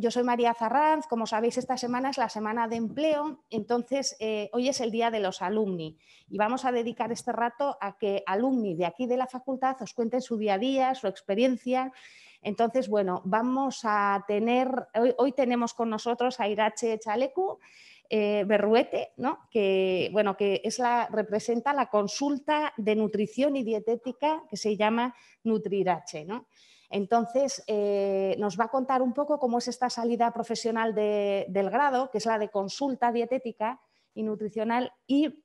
Yo soy María Zarranz, como sabéis esta semana es la semana de empleo, entonces eh, hoy es el día de los alumni y vamos a dedicar este rato a que alumni de aquí de la facultad os cuenten su día a día, su experiencia. Entonces, bueno, vamos a tener, hoy, tenemos con nosotros a Irache Chalecu, eh, Berruete, ¿no? que, bueno, que es la, representa la consulta de nutrición y dietética que se llama Nutrirache. ¿no? Entonces, eh, nos va a contar un poco cómo es esta salida profesional del grado, que es la de consulta dietética y nutricional. Y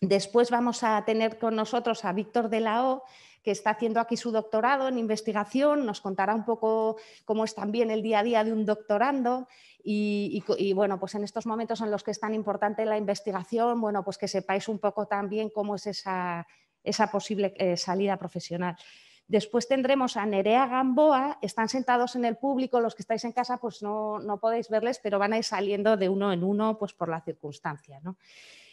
después vamos a tener con nosotros a Víctor de la O, que está haciendo aquí su doctorado en investigación, nos contará un poco cómo es también el día a día de un doctorando y, bueno, pues en estos momentos en los que es tan importante la investigación, bueno, pues que sepáis un poco también cómo es esa, posible eh, salida profesional. Después tendremos a Nerea Gamboa, están sentados en el público, los que estáis en casa pues no, podéis verles, pero van a ir saliendo de uno en uno pues por la circunstancia. ¿no?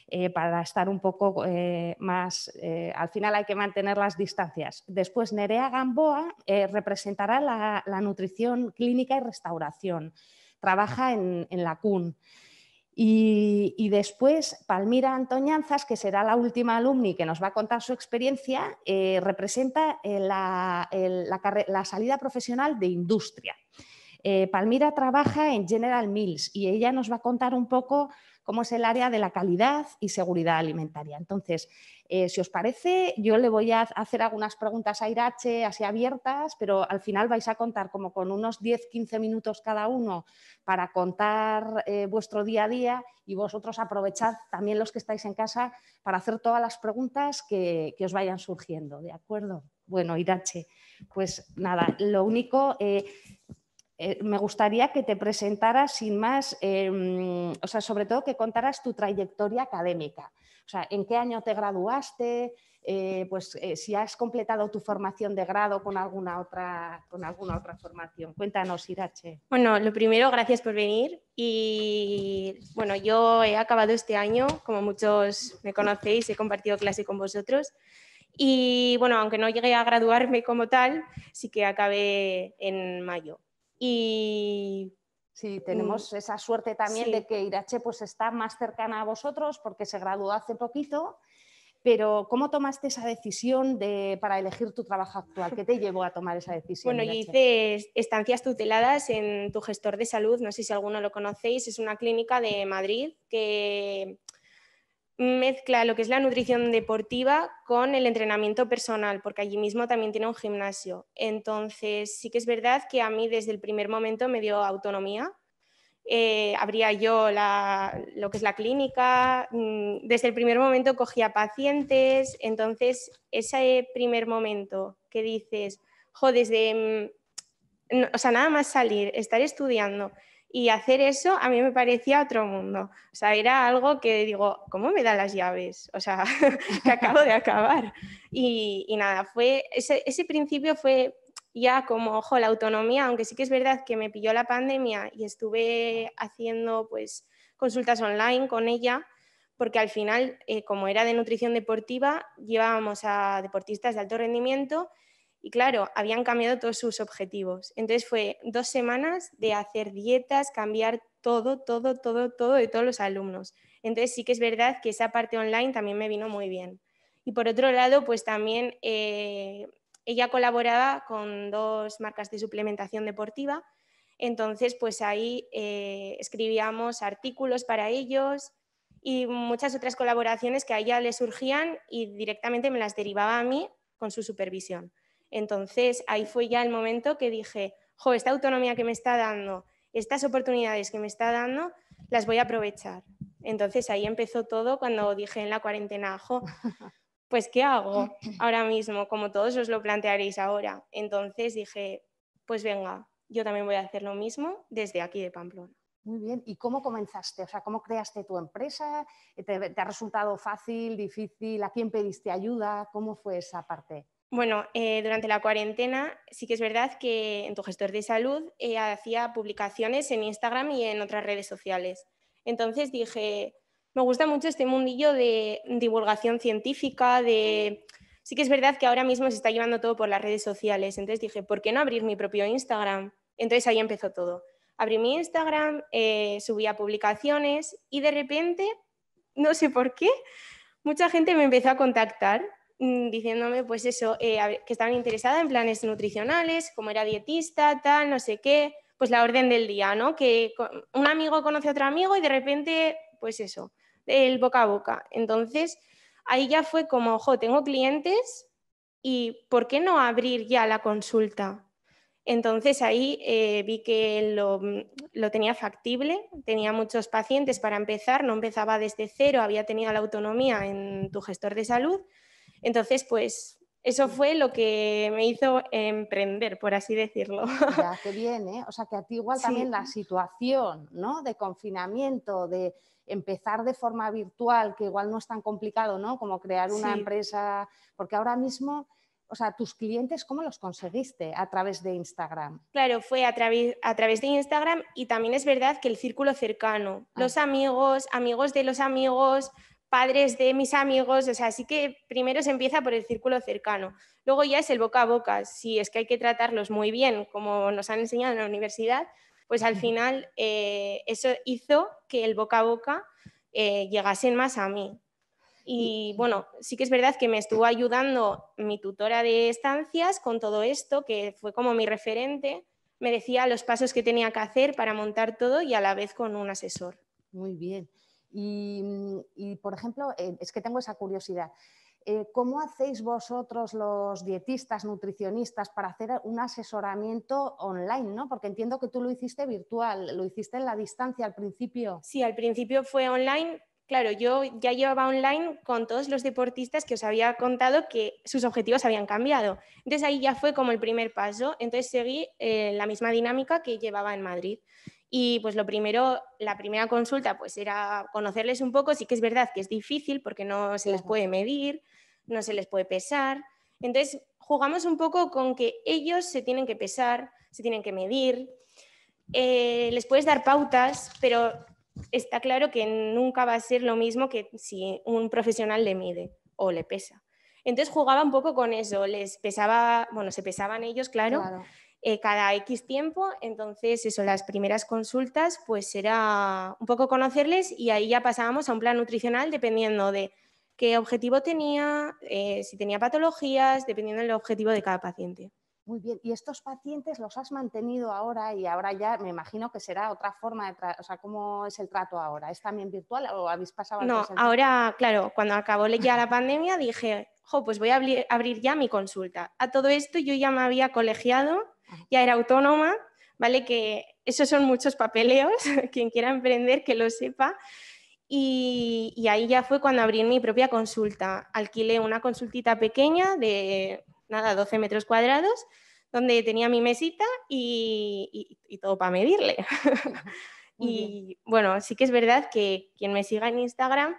Eh, para estar un poco eh, más, eh, al final hay que mantener las distancias. Después Nerea Gamboa representará la, nutrición clínica y restauración, trabaja en, en la CUN. Y, después, Palmira Antoñanzas, que será la última alumni que nos va a contar su experiencia, eh, representa eh, la, salida profesional de industria. Eh, Palmira trabaja en General Mills y ella nos va a contar un poco como es el área de la calidad y seguridad alimentaria. Entonces, eh, si os parece, yo le voy a hacer algunas preguntas a Irache así abiertas, pero al final vais a contar como con unos 10-15 minutos cada uno para contar eh, vuestro día a día y vosotros aprovechad también los que estáis en casa para hacer todas las preguntas que, os vayan surgiendo, ¿de acuerdo? Bueno, Irache, pues nada, lo único, eh, eh, me gustaría que te presentaras sin más, em, o sea, sobre todo que contaras tu trayectoria académica. O sea, en qué año te graduaste, eh, pues eh, si has completado tu formación de grado con alguna otra, con alguna otra formación. Cuéntanos, Irache. Bueno, lo primero, gracias por venir. Y bueno, yo he acabado este año, como muchos me conocéis, he compartido clase con vosotros. Y bueno, aunque no llegué a graduarme como tal, sí que acabé en mayo. Y sí, tenemos esa suerte también de que Irache pues, está más cercana a vosotros porque se graduó hace poquito. Pero, ¿cómo tomaste esa decisión de, para elegir tu trabajo actual? ¿Qué te llevó a tomar esa decisión? Bueno, yo hice estancias tuteladas en tu gestor de salud, no sé si alguno lo conocéis, es una clínica de Madrid que mezcla lo que es la nutrición deportiva con el entrenamiento personal, porque allí mismo también tiene un gimnasio. Entonces, sí que es verdad que a mí desde el primer momento me dio autonomía. Eh, abría yo la, lo que es la clínica, mm, desde el primer momento cogía pacientes, entonces ese primer momento que dices, joder, desde, mm, o sea, nada más salir, estar estudiando, y hacer eso a mí me parecía otro mundo. O sea, era algo que digo, ¿cómo me da las llaves? O sea, que acabo de acabar. Y, y nada, fue ese, principio fue ya como, ojo, la autonomía, aunque sí que es verdad que me pilló la pandemia y estuve haciendo pues consultas online con ella, porque al final, eh, como era de nutrición deportiva, llevábamos a deportistas de alto rendimiento y claro, habían cambiado todos sus objetivos. Entonces fue dos semanas de hacer dietas, cambiar todo, todo, todo, todo de todos los alumnos. Entonces sí que es verdad que esa parte online también me vino muy bien. Y por otro lado, pues también eh, ella colaboraba con dos marcas de suplementación deportiva. Entonces, pues ahí eh, escribíamos artículos para ellos y muchas otras colaboraciones que a ella le surgían y directamente me las derivaba a mí con su supervisión. Entonces ahí fue ya el momento que dije, jo, esta autonomía que me está dando, estas oportunidades que me está dando, las voy a aprovechar. Entonces ahí empezó todo cuando dije en la cuarentena, jo, pues ¿qué hago ahora mismo? Como todos os lo plantearéis ahora. Entonces dije, pues venga, yo también voy a hacer lo mismo desde aquí de Pamplona. Muy bien, ¿y cómo comenzaste? O sea, ¿cómo creaste tu empresa? ¿Te, te ha resultado fácil, difícil? ¿A quién pediste ayuda? ¿Cómo fue esa parte? Bueno, eh, durante la cuarentena sí que es verdad que en tu gestor de salud eh, hacía publicaciones en Instagram y en otras redes sociales. Entonces dije, me gusta mucho este mundillo de divulgación científica, de... Sí que es verdad que ahora mismo se está llevando todo por las redes sociales. Entonces dije, ¿por qué no abrir mi propio Instagram? Entonces ahí empezó todo. Abrí mi Instagram, eh, subía publicaciones y de repente, no sé por qué, mucha gente me empezó a contactar Mm, diciéndome pues eso, eh, que estaba interesada en planes nutricionales, como era dietista, tal, no sé qué, pues la orden del día, ¿no? Que un amigo conoce a otro amigo y de repente, pues eso, el boca a boca. Entonces, ahí ya fue como, ojo, tengo clientes y ¿por qué no abrir ya la consulta? Entonces ahí eh, vi que mm, lo, tenía factible, tenía muchos pacientes para empezar, no empezaba desde cero, había tenido la autonomía en tu gestor de salud, entonces, pues eso fue lo que me hizo emprender, por así decirlo. Ya, qué bien, ¿eh? O sea, que a ti igual también la situación, ¿no? De confinamiento, de empezar de forma virtual, que igual no es tan complicado, ¿no? Como crear una empresa, porque ahora mismo... O sea, tus clientes, ¿cómo los conseguiste? A través de Instagram. Claro, fue a, través, de Instagram y también es verdad que el círculo cercano, ah. los amigos, amigos de los amigos, padres de mis amigos, o sea, así que primero se empieza por el círculo cercano, luego ya es el boca a boca, si es que hay que tratarlos muy bien, como nos han enseñado en la universidad, pues al final eh, eso hizo que el boca a boca eh, llegasen más a mí. Y bueno, sí que es verdad que me estuvo ayudando mi tutora de estancias con todo esto, que fue como mi referente, me decía los pasos que tenía que hacer para montar todo y a la vez con un asesor. Muy bien. Mm, y, por ejemplo, eh, es que tengo esa curiosidad. Eh, ¿Cómo hacéis vosotros los dietistas, nutricionistas, para hacer un asesoramiento online? ¿no? Porque entiendo que tú lo hiciste virtual, lo hiciste en la distancia al principio. Sí, al principio fue online. Claro, yo ya llevaba online con todos los deportistas que os había contado que sus objetivos habían cambiado. Entonces ahí ya fue como el primer paso. Entonces seguí eh, la misma dinámica que llevaba en Madrid. Y pues lo primero, la primera consulta pues era conocerles un poco, sí que es verdad que es difícil porque no se les puede medir, no se les puede pesar. Entonces jugamos un poco con que ellos se tienen que pesar, se tienen que medir, eh, les puedes dar pautas, pero está claro que nunca va a ser lo mismo que si un profesional le mide o le pesa. Entonces jugaba un poco con eso, les pesaba, bueno, se pesaban ellos, claro, claro. Eh, cada X tiempo. Entonces, eso, las primeras consultas, pues era un poco conocerles y ahí ya pasábamos a un plan nutricional dependiendo de qué objetivo tenía, eh, si tenía patologías, dependiendo del objetivo de cada paciente. Muy bien, y estos pacientes los has mantenido ahora y ahora ya me imagino que será otra forma de, o sea, ¿cómo es el trato ahora? ¿Es también virtual o habéis pasado? No, ahora, claro, cuando acabó ya la pandemia dije, jo, pues voy a abrir ya mi consulta. A todo esto yo ya me había colegiado ya era autónoma, ¿vale? Que esos son muchos papeleos, quien quiera emprender que lo sepa. Y, ahí ya fue cuando abrí mi propia consulta. Alquilé una consultita pequeña de, nada, 12 metros cuadrados, donde tenía mi mesita y, todo para medirle. y bueno, sí que es verdad que quien me siga en Instagram,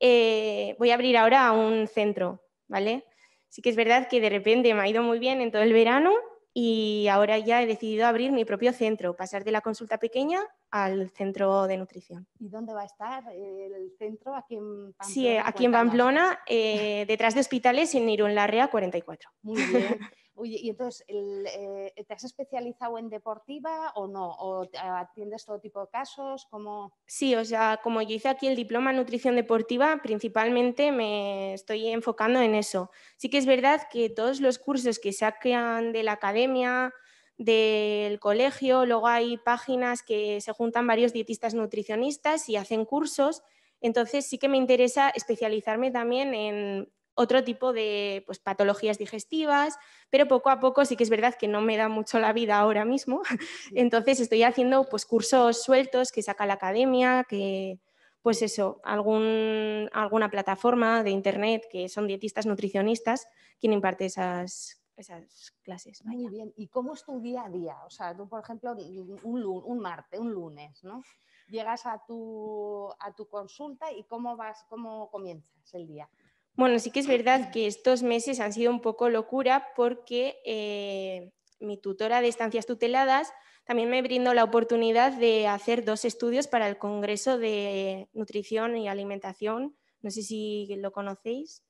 eh, voy a abrir ahora un centro, ¿vale? Sí que es verdad que de repente me ha ido muy bien en todo el verano y ahora ya he decidido abrir mi propio centro, pasar de la consulta pequeña al centro de nutrición. ¿Y dónde va a estar el centro? Aquí en Pamplona. Sí, aquí en Pamplona, eh, detrás de hospitales en Irún Larrea 44. Muy bien. Oye, y entonces, eh, ¿te has especializado en deportiva o no? ¿O atiendes todo tipo de casos? ¿Cómo... Sí, o sea, como yo hice aquí el diploma en nutrición deportiva, principalmente me estoy enfocando en eso. Sí que es verdad que todos los cursos que sacan de la academia, del colegio, luego hay páginas que se juntan varios dietistas nutricionistas y hacen cursos. Entonces sí que me interesa especializarme también en, otro tipo de pues, patologías digestivas, pero poco a poco sí que es verdad que no me da mucho la vida ahora mismo, entonces estoy haciendo pues, cursos sueltos que saca la academia, que pues eso, algún, alguna plataforma de internet que son dietistas nutricionistas quien imparte esas esas clases. Muy bien. ¿Y cómo es tu día a día? O sea, tú, por ejemplo, un, un martes, un lunes, ¿no? Llegas a tu, a tu consulta y cómo vas, cómo comienzas el día. Bueno, sí que es verdad que estos meses han sido un poco locura porque eh, mi tutora de estancias tuteladas también me brindó la oportunidad de hacer dos estudios para el Congreso de Nutrición y Alimentación. No sé si lo conocéis.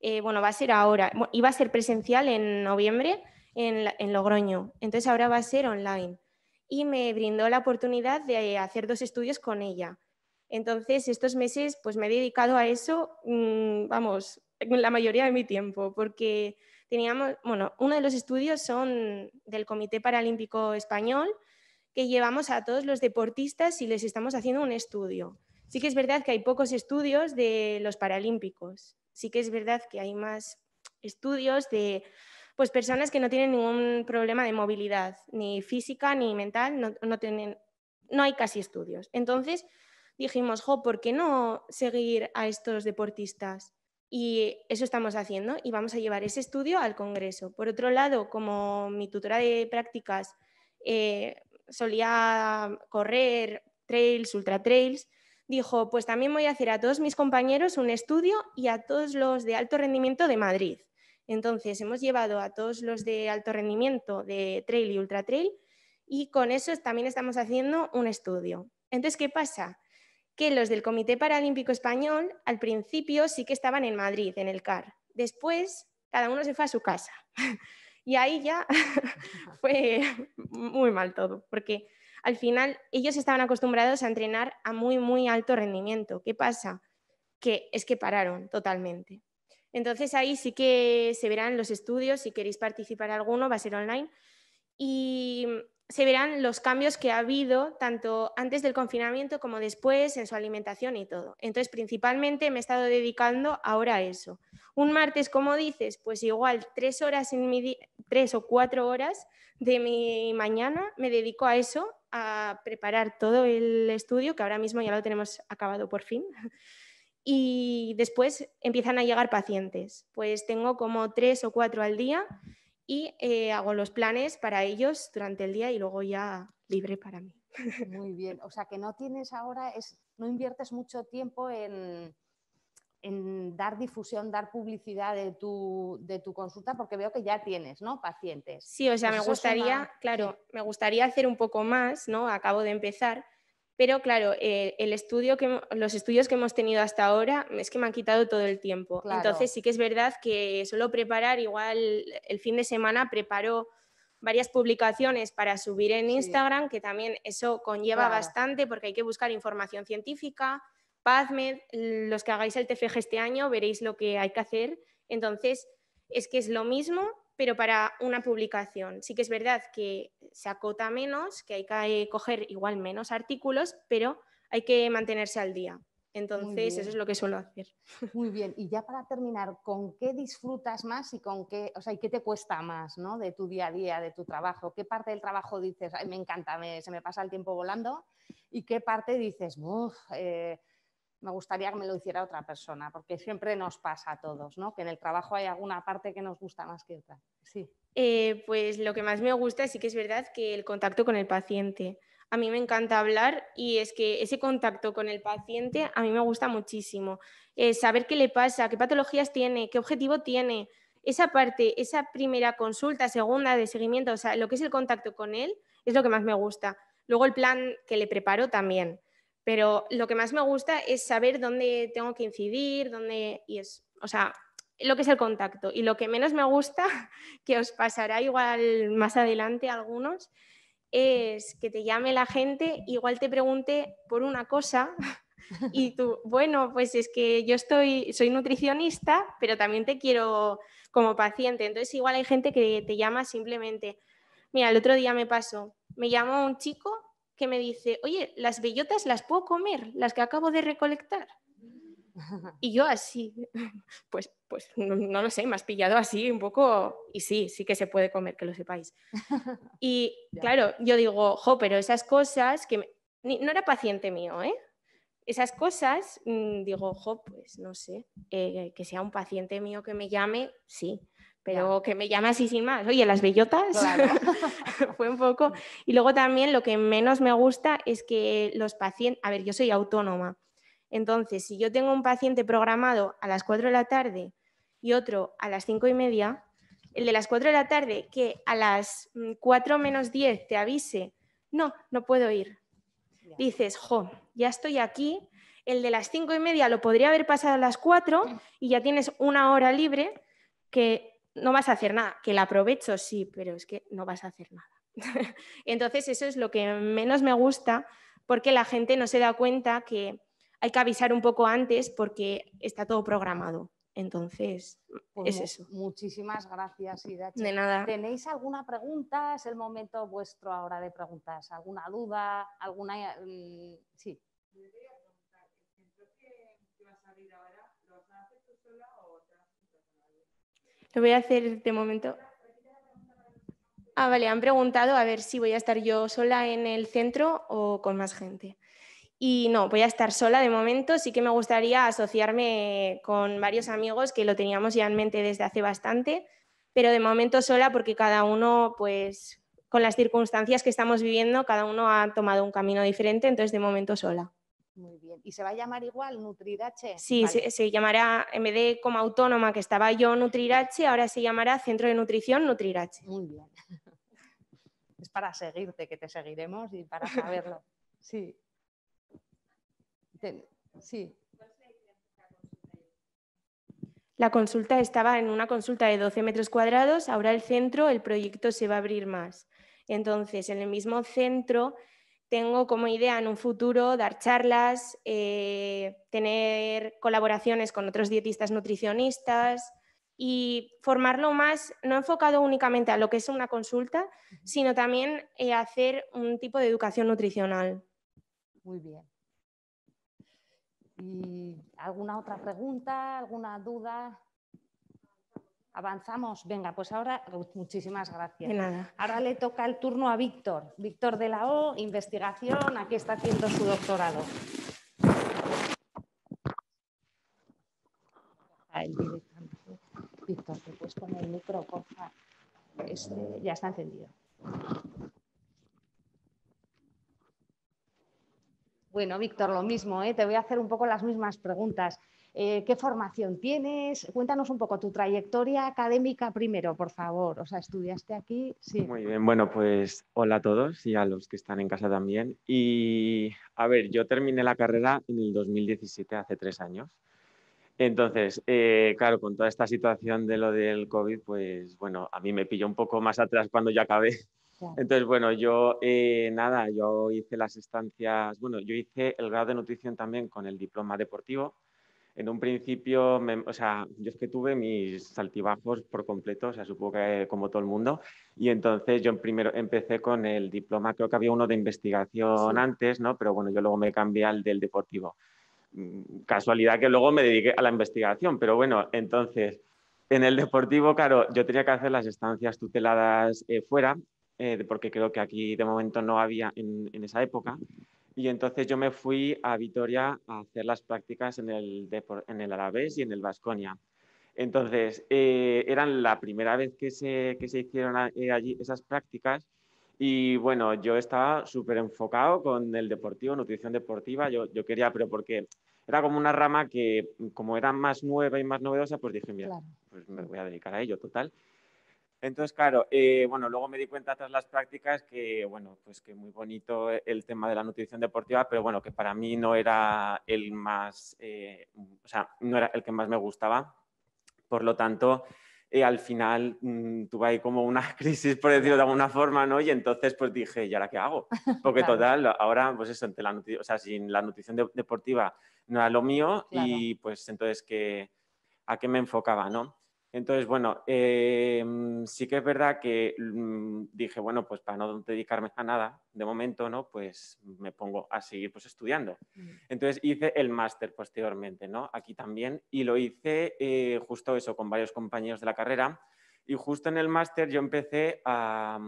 Eh, bueno, va a ser ahora. iba a ser presencial en noviembre en Logroño. Entonces ahora va a ser online. Y me brindó la oportunidad de hacer dos estudios con ella. Entonces, estos meses pues me he dedicado a eso, mm, vamos, la mayoría de mi tiempo, porque teníamos, bueno, uno de los estudios son del Comité Paralímpico Español, que llevamos a todos los deportistas y les estamos haciendo un estudio. Sí que es verdad que hay pocos estudios de los paralímpicos, sí que es verdad que hay más estudios de pues personas que no tienen ningún problema de movilidad, ni física ni mental, no tienen, no hay casi estudios. Entonces, dijimos, jo, ¿por qué no seguir a estos deportistas? Y eso estamos haciendo y vamos a llevar ese estudio al Congreso. Por otro lado, como mi tutora de prácticas eh, solía correr trails, ultra trails, dijo, pues también voy a hacer a todos mis compañeros un estudio y a todos los de alto rendimiento de Madrid. Entonces, hemos llevado a todos los de alto rendimiento de trail y ultra trail y con eso también estamos haciendo un estudio. Entonces, ¿qué pasa? que los del Comité Paralímpico Español al principio sí que estaban en Madrid, en el CAR. Después, cada uno se fue a su casa. y ahí ya fue muy mal todo, porque al final ellos estaban acostumbrados a entrenar a muy, muy alto rendimiento. ¿Qué pasa? Que es que pararon totalmente. Entonces ahí sí que se verán los estudios, si queréis participar alguno, va a ser online. Y se verán los cambios que ha habido tanto antes del confinamiento como después en su alimentación y todo. Entonces, principalmente me he estado dedicando ahora a eso. Un martes, como dices, pues igual tres horas en mi tres o cuatro horas de mi mañana me dedico a eso, a preparar todo el estudio, que ahora mismo ya lo tenemos acabado por fin. Y después empiezan a llegar pacientes. Pues tengo como tres o cuatro al día y eh, hago los planes para ellos durante el día y luego ya libre para mí. Muy bien, o sea que no tienes ahora, es, no inviertes mucho tiempo en, dar difusión, dar publicidad de tu, consulta, porque veo que ya tienes, ¿no? Pacientes. Sí, o sea, pues me gustaría, claro, me gustaría hacer un poco más, ¿no? Acabo de empezar, pero claro, eh, el estudio que, los estudios que hemos tenido hasta ahora es que me han quitado todo el tiempo. Entonces sí que es verdad que solo preparar, igual el fin de semana preparo varias publicaciones para subir en Instagram, que también eso conlleva bastante porque hay que buscar información científica. PADMED, los que hagáis el TFG este año veréis lo que hay que hacer. Entonces, es que es lo mismo, pero para una publicación. Sí que es verdad que se acota menos, que hay que coger igual menos artículos, pero hay que mantenerse al día. Entonces, eso es lo que suelo hacer. Muy bien, y ya para terminar, ¿con qué disfrutas más y con qué, o sea, qué te cuesta más, ¿no? De tu día a día, de tu trabajo. ¿Qué parte del trabajo dices, me encanta, se me pasa el tiempo volando? ¿Y qué parte dices, uff, eh, me gustaría que me lo hiciera otra persona, porque siempre nos pasa a todos, ¿no? Que en el trabajo hay alguna parte que nos gusta más que otra. Sí. Eh, pues lo que más me gusta sí que es verdad que el contacto con el paciente. A mí me encanta hablar y es que ese contacto con el paciente a mí me gusta muchísimo. Eh, saber qué le pasa, qué patologías tiene, qué objetivo tiene. Esa parte, esa primera consulta, segunda de seguimiento, o sea, lo que es el contacto con él es lo que más me gusta. Luego el plan que le preparo también pero lo que más me gusta es saber dónde tengo que incidir, dónde, y es, o sea, lo que es el contacto. Y lo que menos me gusta, que os pasará igual más adelante a algunos, es que te llame la gente, igual te pregunte por una cosa y tú, bueno, pues es que yo estoy, soy nutricionista, pero también te quiero como paciente. Entonces igual hay gente que te llama simplemente, mira, el otro día me pasó, me llamó un chico que me dice, oye, las bellotas las puedo comer, las que acabo de recolectar. Y yo así, pues, pues no, lo sé, me has pillado así un poco, y sí, sí que se puede comer, que lo sepáis. Y claro, yo digo, jo, pero esas cosas que... No era paciente mío, ¿eh? Esas cosas, mm, digo, jo, pues no sé, eh, que sea un paciente mío que me llame, sí, pero que me llama así sin más, oye, las bellotas, fue un poco. Mm. Y luego también lo que menos me gusta es que los pacientes, a ver, yo soy autónoma, entonces si yo tengo un paciente programado a las 4 de la tarde y otro a las 5 y media, el de las 4 de la tarde que a las 4 mm, menos 10 te avise, no, no puedo ir. Dices, jo, ya estoy aquí, el de las cinco y media lo podría haber pasado a las 4 mm. y ya tienes una hora libre que no vas a hacer nada, que la aprovecho, sí, pero es que no vas a hacer nada. Entonces eso es lo que menos me gusta porque la gente no se da cuenta que hay que avisar un poco antes porque está todo programado. Entonces, pues es eso. Muchísimas gracias, Idachi. De nada. ¿Tenéis alguna pregunta? Es el momento vuestro ahora de preguntas. ¿Alguna duda? ¿Alguna...? Eh, mm, sí. Lo voy a hacer de momento. Ah, vale, han preguntado a ver si voy a estar yo sola en el centro o con más gente. Y no, voy a estar sola de momento. Sí que me gustaría asociarme con varios amigos que lo teníamos ya en mente desde hace bastante, pero de momento sola porque cada uno, pues con las circunstancias que estamos viviendo, cada uno ha tomado un camino diferente, entonces de momento sola. Muy bien. ¿Y se va a llamar igual Nutrirache? Sí, se, llamará, en vez de como autónoma que estaba yo Nutrirache, ahora se llamará Centro de Nutrición Nutrirache. Muy bien. Es para seguirte, que te seguiremos y para saberlo. Sí. sí. La consulta estaba en una consulta de 12 metros cuadrados, ahora el centro, el proyecto se va a abrir más. Entonces, en el mismo centro tengo como idea en un futuro dar charlas, eh, tener colaboraciones con otros dietistas nutricionistas y formarlo más, no enfocado únicamente a lo que es una consulta, sino también eh, hacer un tipo de educación nutricional. Muy bien. ¿Y ¿Alguna otra pregunta, alguna duda? Avanzamos. Venga, pues ahora muchísimas gracias. Ahora le toca el turno a Víctor. Víctor de la O, investigación, aquí está haciendo su doctorado. Víctor, te puedes poner el micro, este ya está encendido. Bueno, Víctor, lo mismo, ¿eh? te voy a hacer un poco las mismas preguntas. Eh, qué formación tienes. Cuéntanos un poco tu trayectoria académica primero, por favor. O sea, estudiaste aquí. Sí. Muy bien, bueno, pues hola a todos y a los que están en casa también. Y a ver, yo terminé la carrera en el 2017, hace tres años. Entonces, eh, claro, con toda esta situación de lo del COVID, pues bueno, a mí me pilló un poco más atrás cuando ya acabé. Entonces, bueno, yo eh, nada, yo hice las estancias, bueno, yo hice el grado de nutrición también con el diploma deportivo en un principio, o sea, yo es que tuve mis altibajos por completo, o sea, supongo que como todo el mundo, y entonces yo primero empecé con el diploma, creo que había uno de investigación antes, ¿no? Pero bueno, yo luego me cambié al del deportivo. Mm, casualidad que luego me dediqué a la investigación, pero bueno, entonces, en el deportivo, claro, yo tenía que hacer las estancias tuteladas eh, fuera, eh, porque creo que aquí de momento no había en, en esa época. Y entonces yo me fui a Vitoria a hacer las prácticas en el, en el y en el Vasconia. Entonces, eh, eran la primera vez que se, que se hicieron eh, allí esas prácticas y bueno, yo estaba súper enfocado con el deportivo, nutrición deportiva, yo, yo, quería, pero porque era como una rama que como era más nueva y más novedosa, pues dije, mira, pues me voy a dedicar a ello, total. Entonces, claro, eh, bueno, luego me di cuenta tras las prácticas que, bueno, pues que muy bonito e, el tema de la nutrición deportiva, pero bueno, que para mí no era el más, eh, o sea, no era el que más me gustaba. Por lo tanto, eh, al final mm, tuve ahí como una crisis, por decirlo de alguna forma, ¿no? Y entonces pues dije, ¿y ahora qué hago? Porque total, ahora pues eso, la o sea, sin la nutrición deportiva no era lo mío y pues entonces, ¿qué, ¿a qué me enfocaba, no? Entonces, bueno, eh, mm, sí que es verdad que mm, dije, bueno, pues para no dedicarme a nada, de momento, ¿no? Pues me pongo a seguir pues, estudiando. Mm. Entonces hice el máster posteriormente, ¿no? Aquí también, y lo hice eh, justo eso con varios compañeros de la carrera. Y justo en el máster yo empecé a,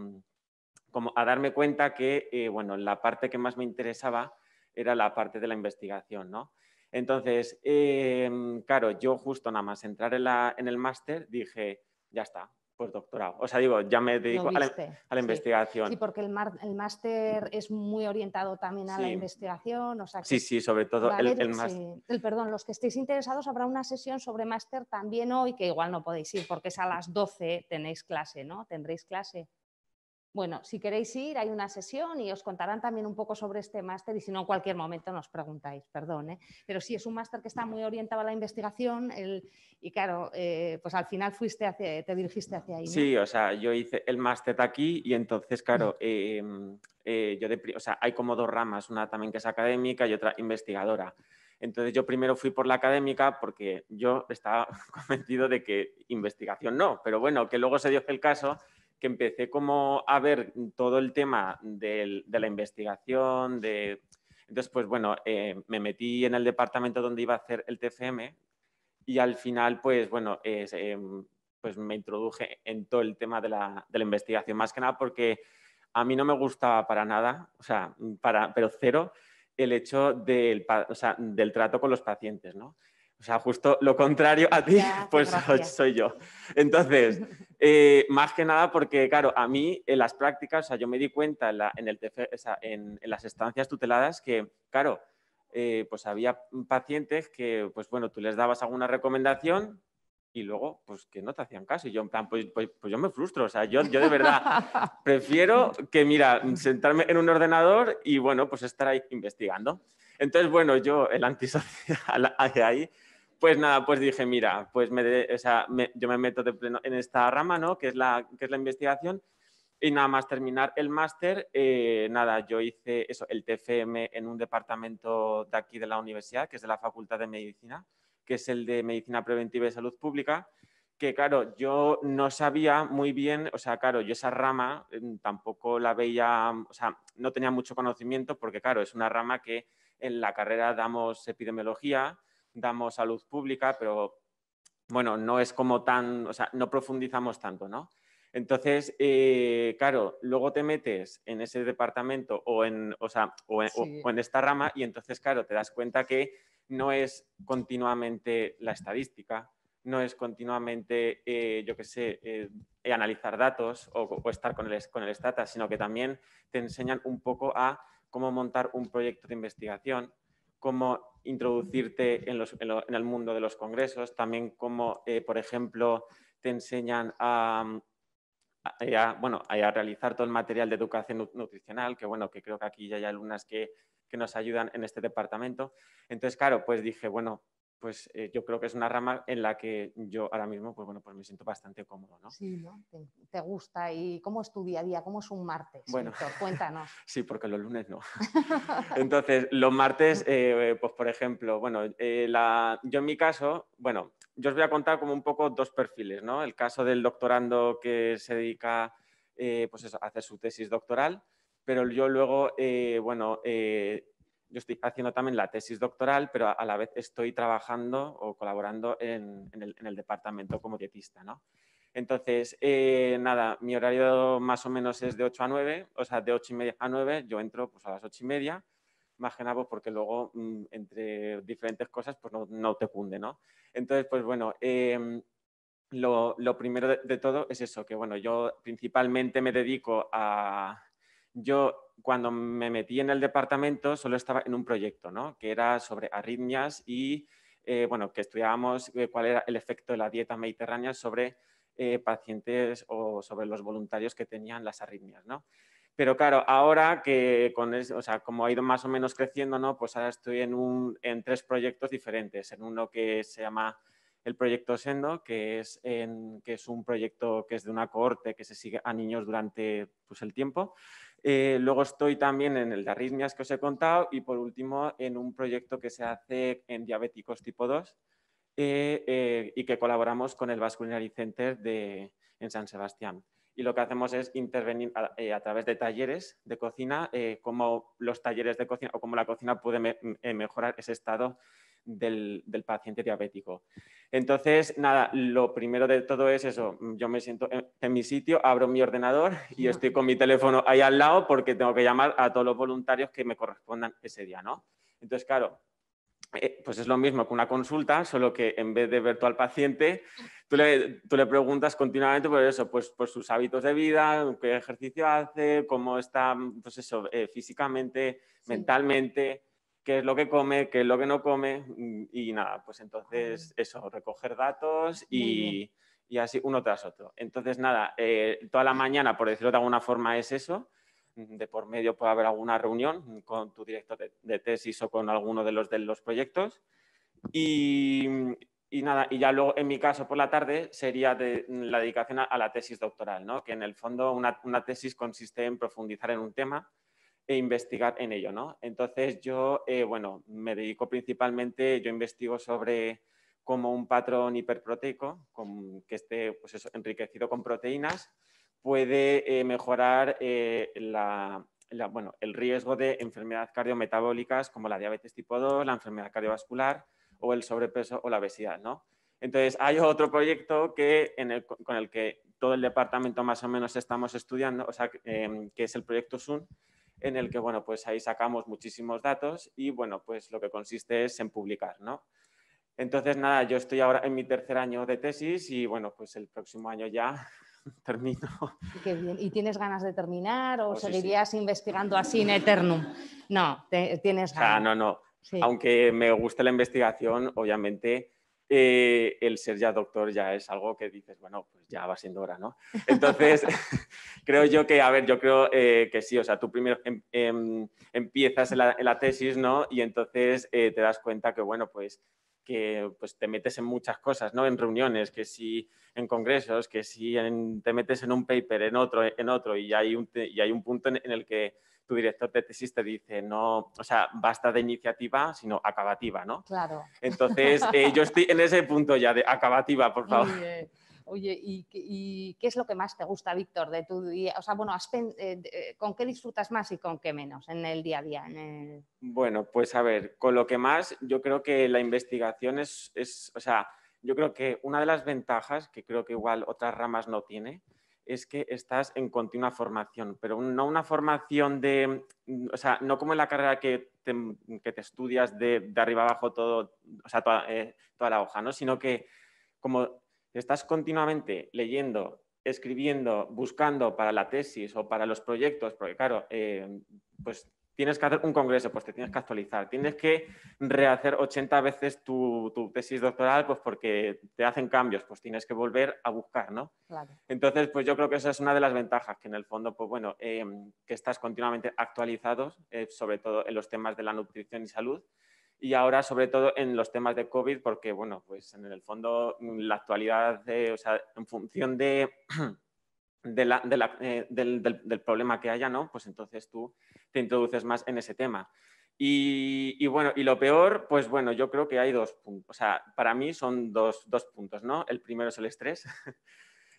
como a darme cuenta que, eh, bueno, la parte que más me interesaba era la parte de la investigación, ¿no? Entonces, em, claro, yo justo nada más entrar en, el máster dije, ya está, pues doctorado. O sea, digo, ya me dedico a la, investigación. Sí, porque el, máster es muy orientado también a la investigación. sí, sí, sobre todo el, máster. perdón, los que estéis interesados, habrá una sesión sobre máster también hoy, que igual no podéis ir porque es a las 12, tenéis clase, ¿no? Tendréis clase. Bueno, si queréis ir, hay una sesión y os contarán también un poco sobre este máster y si no, en cualquier momento nos preguntáis, perdón. ¿eh? Pero sí, es un máster que está muy orientado a la investigación y claro, eh, pues al final fuiste te dirigiste hacia ahí. Sí, o sea, yo hice el máster aquí y entonces, claro, em, eh, yo o hay como dos ramas, una también que es académica y otra investigadora. Entonces yo primero fui por la académica porque yo estaba convencido de que investigación no, pero bueno, que luego se dio el caso que empecé como a ver todo el tema de la investigación, de... Entonces, pues bueno, eh, me metí en el departamento donde iba a hacer el TFM y al final, pues bueno, eh, pues me introduje en todo el tema de la, investigación, más que nada porque a mí no me gustaba para nada, o sea, para, pero cero, el hecho del, del trato con los pacientes, ¿no? O sea, justo lo contrario a ti, pues soy yo. Entonces, eh, más que nada porque, claro, a mí en las prácticas, o sea, yo me di cuenta en, el en, las estancias tuteladas que, claro, eh, pues había pacientes que, pues bueno, tú les dabas alguna recomendación y luego, pues que no te hacían caso. Y yo, en plan, pues, pues, pues yo me frustro. O sea, yo, yo de verdad prefiero que, mira, sentarme en un ordenador y, bueno, pues estar ahí investigando. Entonces, bueno, yo, el antisocial ahí pues nada, pues dije, mira, pues yo me meto de pleno en esta rama, ¿no? Que es la, que es la investigación. Y nada más terminar el máster, eh, nada, yo hice eso, el TFM en un departamento de aquí de la universidad, que es de la Facultad de Medicina, que es el de Medicina Preventiva y Salud Pública, que claro, yo no sabía muy bien, o sea, claro, yo esa rama mm, tampoco la veía, o sea, no tenía mucho conocimiento porque claro, es una rama que en la carrera damos epidemiología, damos a luz pública, pero bueno, no es como tan, o sea, no profundizamos tanto, ¿no? Entonces, eh, claro, luego te metes en ese departamento o en, o, esta rama y entonces, claro, te das cuenta que no es continuamente la estadística, no es continuamente, eh, yo qué sé, eh, analizar datos o, estar con el, con el Stata, sino que también te enseñan un poco a cómo montar un proyecto de investigación, cómo introducirte en, el mundo de los congresos, también cómo, eh, por ejemplo, te enseñan a, mm, eh, bueno, realizar todo el material de educación nutricional, que bueno, que creo que aquí ya hay alumnas que, que nos ayudan en este departamento. Entonces, claro, pues dije, bueno, pues eh, yo creo que es una rama en la que yo ahora mismo, pues bueno, pues me siento bastante cómodo, ¿no? Sí, ¿no? Te, gusta. ¿Y cómo es tu día a día? ¿Cómo es un martes? Bueno, cuéntanos. sí, porque los lunes no. Entonces, los martes, eh, pues por ejemplo, bueno, eh, la, yo en mi caso, bueno, yo os voy a contar como un poco dos perfiles, ¿no? El caso del doctorando que se dedica, pues a hacer su tesis doctoral, pero yo luego, bueno, yo estoy haciendo también la tesis doctoral, pero a la vez estoy trabajando o colaborando en, el, departamento como dietista, ¿no? Entonces, eh, nada, mi horario más o menos es de 8 a 9, o sea, de 8 y media a 9, yo entro pues, a las 8 y media, más que nada pues, porque luego mm, entre diferentes cosas pues no, te cunde, ¿no? Entonces, pues bueno, em, lo, primero de, de, todo es eso, que bueno, yo principalmente me dedico a, yo cuando me metí en el departamento solo estaba en un proyecto, ¿no? Que era sobre arritmias y, eh, que estudiábamos eh, cuál era el efecto de la dieta mediterránea sobre eh, pacientes o sobre los voluntarios que tenían las arritmias, ¿no? Pero claro, ahora que con como ha ido más o menos creciendo, ¿no? Pues ahora estoy en, tres proyectos diferentes. En uno que se llama el proyecto Sendo, que es, un proyecto que es de una cohorte que se sigue a niños durante pues, el tiempo. Eh, luego estoy también en el de arritmias que os he contado y por último en un proyecto que se hace en diabéticos tipo 2 eh, eh, y que colaboramos con el Vasculinary Center de, en San Sebastián. Y lo que hacemos es intervenir a, través de talleres de cocina, cómo los talleres de cocina o cómo la cocina puede mejorar ese estado del, paciente diabético. Entonces, nada, lo primero de todo es eso, yo me siento en, mi sitio, abro mi ordenador y estoy con mi teléfono ahí al lado porque tengo que llamar a todos los voluntarios que me correspondan ese día, ¿no? Entonces, claro, eh, pues es lo mismo que una consulta, solo que en vez de ver tú al paciente, tú le, preguntas continuamente por eso, pues por sus hábitos de vida, qué ejercicio hace, cómo está, pues eso, eh, físicamente, mentalmente qué es lo que come, qué es lo que no come mm, y nada, pues entonces eso, recoger datos y, así uno tras otro. Entonces nada, eh, toda la mañana, por decirlo de alguna forma, es eso. Mm, de por medio puede haber alguna reunión con tu director de, tesis o con alguno de los de los proyectos. Y, nada, y ya luego en mi caso por la tarde sería mm, la dedicación a, la tesis doctoral, ¿no? que en el fondo una, tesis consiste en profundizar en un tema e investigar en ello, ¿no? Entonces yo, eh, bueno, me dedico principalmente, yo investigo sobre cómo un patrón hiperproteico, con, que esté pues eso, enriquecido con proteínas, puede eh, mejorar eh, la, bueno, el riesgo de enfermedades cardiometabólicas como la diabetes tipo 2, la enfermedad cardiovascular o el sobrepeso o la obesidad, ¿no? Entonces, hay otro proyecto que, con el que todo el departamento más o menos estamos estudiando, o sea, que em, es el proyecto SUN, en el que, bueno, pues ahí sacamos muchísimos datos y, bueno, pues lo que consiste es en publicar, ¿no? Entonces, nada, yo estoy ahora en mi tercer año de tesis y, bueno, pues el próximo año ya termino. ¿Y tienes ganas de terminar o oh, seguirías investigando así en eternum? No, tienes ganas. no, no. Aunque me guste la investigación, obviamente eh, el ser ya doctor ya es algo que dices, bueno, pues ya va siendo hora, ¿no? Entonces, creo yo que, a ver, yo creo eh, que sí, o sea, tú primero em, em, empiezas en la, tesis, ¿no? Y entonces eh, te das cuenta que, bueno, pues que pues, te metes en muchas cosas, ¿no? En reuniones, que si en congresos, que si te metes en un paper, en otro, en otro, y hay un, y hay un punto en el que tu director de tesis te dice, no, o sea, basta de iniciativa, sino acabativa, ¿no? Claro. Entonces, eh, yo estoy en ese punto ya de acabativa, por favor. Oye, ¿y, qué es lo que más te gusta, Víctor, de tu día? O sea, bueno, eh, eh, ¿con qué disfrutas más y con qué menos en el día a día? En el... Bueno, pues a ver, con lo que más, yo creo que la investigación es, es o sea, yo creo que una de las ventajas, que creo que igual otras ramas no tiene, es que estás en continua formación, pero no una formación de, mm, o sea, no como en la carrera que te, mm, que te estudias de, arriba abajo todo, o sea, eh, toda, la hoja, ¿no? Sino que como estás continuamente leyendo, escribiendo, buscando para la tesis o para los proyectos, porque claro, eh, pues tienes que hacer un congreso, pues te tienes que actualizar, tienes que rehacer 80 veces tu, tesis doctoral, pues porque te hacen cambios, pues tienes que volver a buscar, ¿no? Entonces, pues yo creo que esa es una de las ventajas, que en el fondo, pues bueno, em, que estás continuamente actualizado, eh, sobre todo en los temas de la nutrición y salud, y ahora sobre todo en los temas de COVID, porque bueno, pues en el fondo la actualidad, eh, o sea, en función de... de eh, del, problema que haya, ¿no? Pues entonces tú te introduces más en ese tema. Y, bueno, y lo peor, pues bueno, yo creo que hay dos puntos, o sea, para mí son dos, dos puntos, ¿no? El primero es el estrés,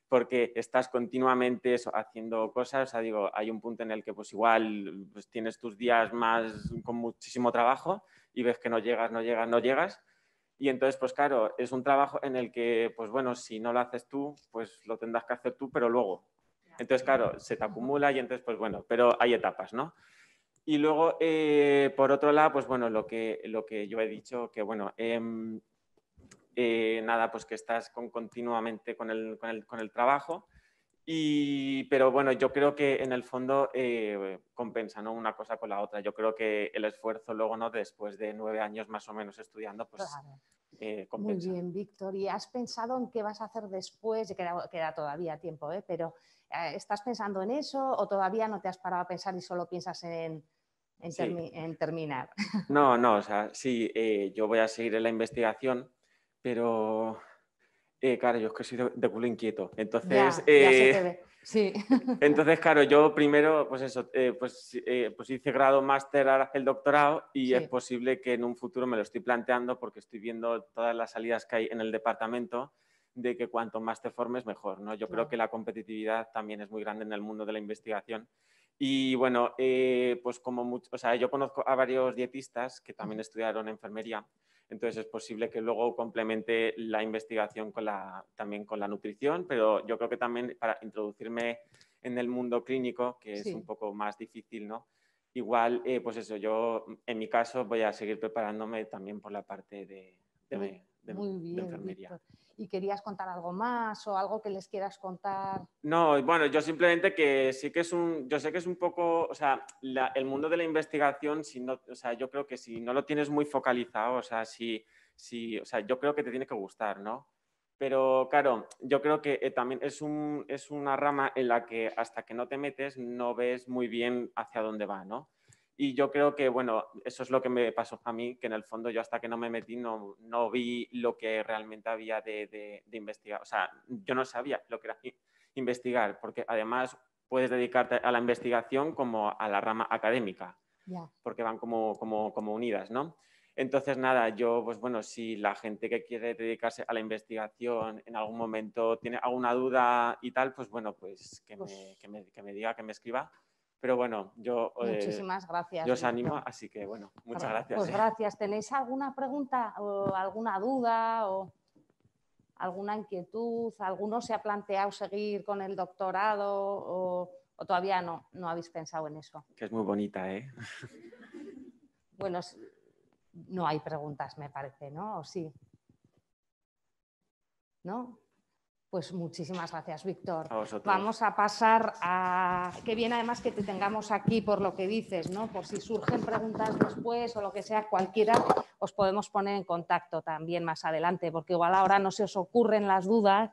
porque estás continuamente haciendo cosas, o sea, digo, hay un punto en el que pues igual pues, tienes tus días más con muchísimo trabajo y ves que no llegas, no llegas, no llegas, y entonces, pues claro, es un trabajo en el que, pues bueno, si no lo haces tú, pues lo tendrás que hacer tú, pero luego. Entonces, claro, se te acumula y entonces, pues bueno, pero hay etapas, ¿no? Y luego, eh, por otro lado, pues bueno, lo que, yo he dicho, que bueno, em, eh, nada, pues que estás continuamente con el, con el, con el trabajo y, pero bueno, yo creo que en el fondo eh, compensa una cosa con la otra. Yo creo que el esfuerzo luego, ¿no? después de nueve años más o menos estudiando, pues eh, compensa. Muy bien, Víctor. ¿Y has pensado en qué vas a hacer después? Queda, queda todavía tiempo, ¿eh? pero eh, ¿estás pensando en eso o todavía no te has parado a pensar y solo piensas en, en terminar? No, no, o sea, sí, yo voy a seguir en la investigación, pero eh, claro, yo es que soy de, culo inquieto. Entonces, eh, entonces, claro, yo primero, pues eso, eh, pues, pues, hice grado, máster, ahora el doctorado y es posible que en un futuro me lo estoy planteando porque estoy viendo todas las salidas que hay en el departamento de que cuanto más te formes, mejor. ¿no? Yo creo que la competitividad también es muy grande en el mundo de la investigación. Y bueno, pues como mucho, o sea, yo conozco a varios dietistas que también estudiaron enfermería entonces es posible que luego complemente la investigación también con la nutrición, pero yo creo que también para introducirme en el mundo clínico, que es un poco más difícil, ¿no? Igual, eh, pues eso, yo en mi caso voy a seguir preparándome también por la parte de, enfermería y querías contar algo más o algo que les quieras contar. No, bueno, yo simplemente que sí que es un, yo sé que es un poco, o sea, el mundo de la investigación, si no, o sea, yo creo que si no lo tienes muy focalizado, o sea, si, si, o sea, yo creo que te tiene que gustar, ¿no? Pero claro, yo creo que eh, también es, un, es una rama en la que hasta que no te metes no ves muy bien hacia dónde va, ¿no? Y yo creo que, bueno, eso es lo que me pasó a mí, que en el fondo yo hasta que no me metí no, vi lo que realmente había de, investigar. O sea, yo no sabía lo que era investigar, porque además puedes dedicarte a la investigación como a la rama académica, porque van como, como, unidas, ¿no? Entonces, nada, yo, pues bueno, si la gente que quiere dedicarse a la investigación en algún momento tiene alguna duda y tal, pues bueno, pues, pues Me, que me, diga, que me escriba pero bueno, yo, eh, gracias, os ¿eh? animo, así que bueno, muchas gracias. Pues ¿eh? gracias. ¿Tenéis alguna pregunta o alguna duda o alguna inquietud? ¿Alguno se ha planteado seguir con el doctorado o, todavía no, no habéis pensado en eso? Que es muy bonita, ¿eh? bueno, no hay preguntas, me parece, ¿no? ¿O sí? ¿No? Pues muchísimas gracias, Víctor. Vamos a pasar a... Qué bien además que te tengamos aquí por lo que dices, ¿no? Por si surgen preguntas después o lo que sea, cualquiera, os podemos poner en contacto también más adelante, porque igual ahora no se os ocurren las dudas.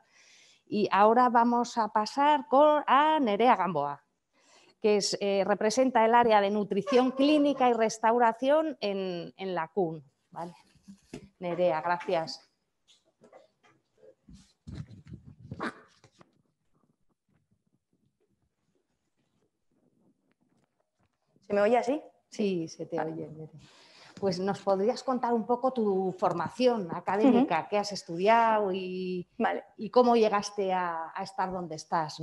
Y ahora vamos a pasar a Nerea Gamboa, que eh, representa el área de nutrición clínica y restauración en, en la CUN. Nerea, gracias. ¿Se me oye así? Sí, se te oye. Pues nos podrías contar un poco tu formación académica, qué has estudiado y, cómo llegaste a, estar donde estás,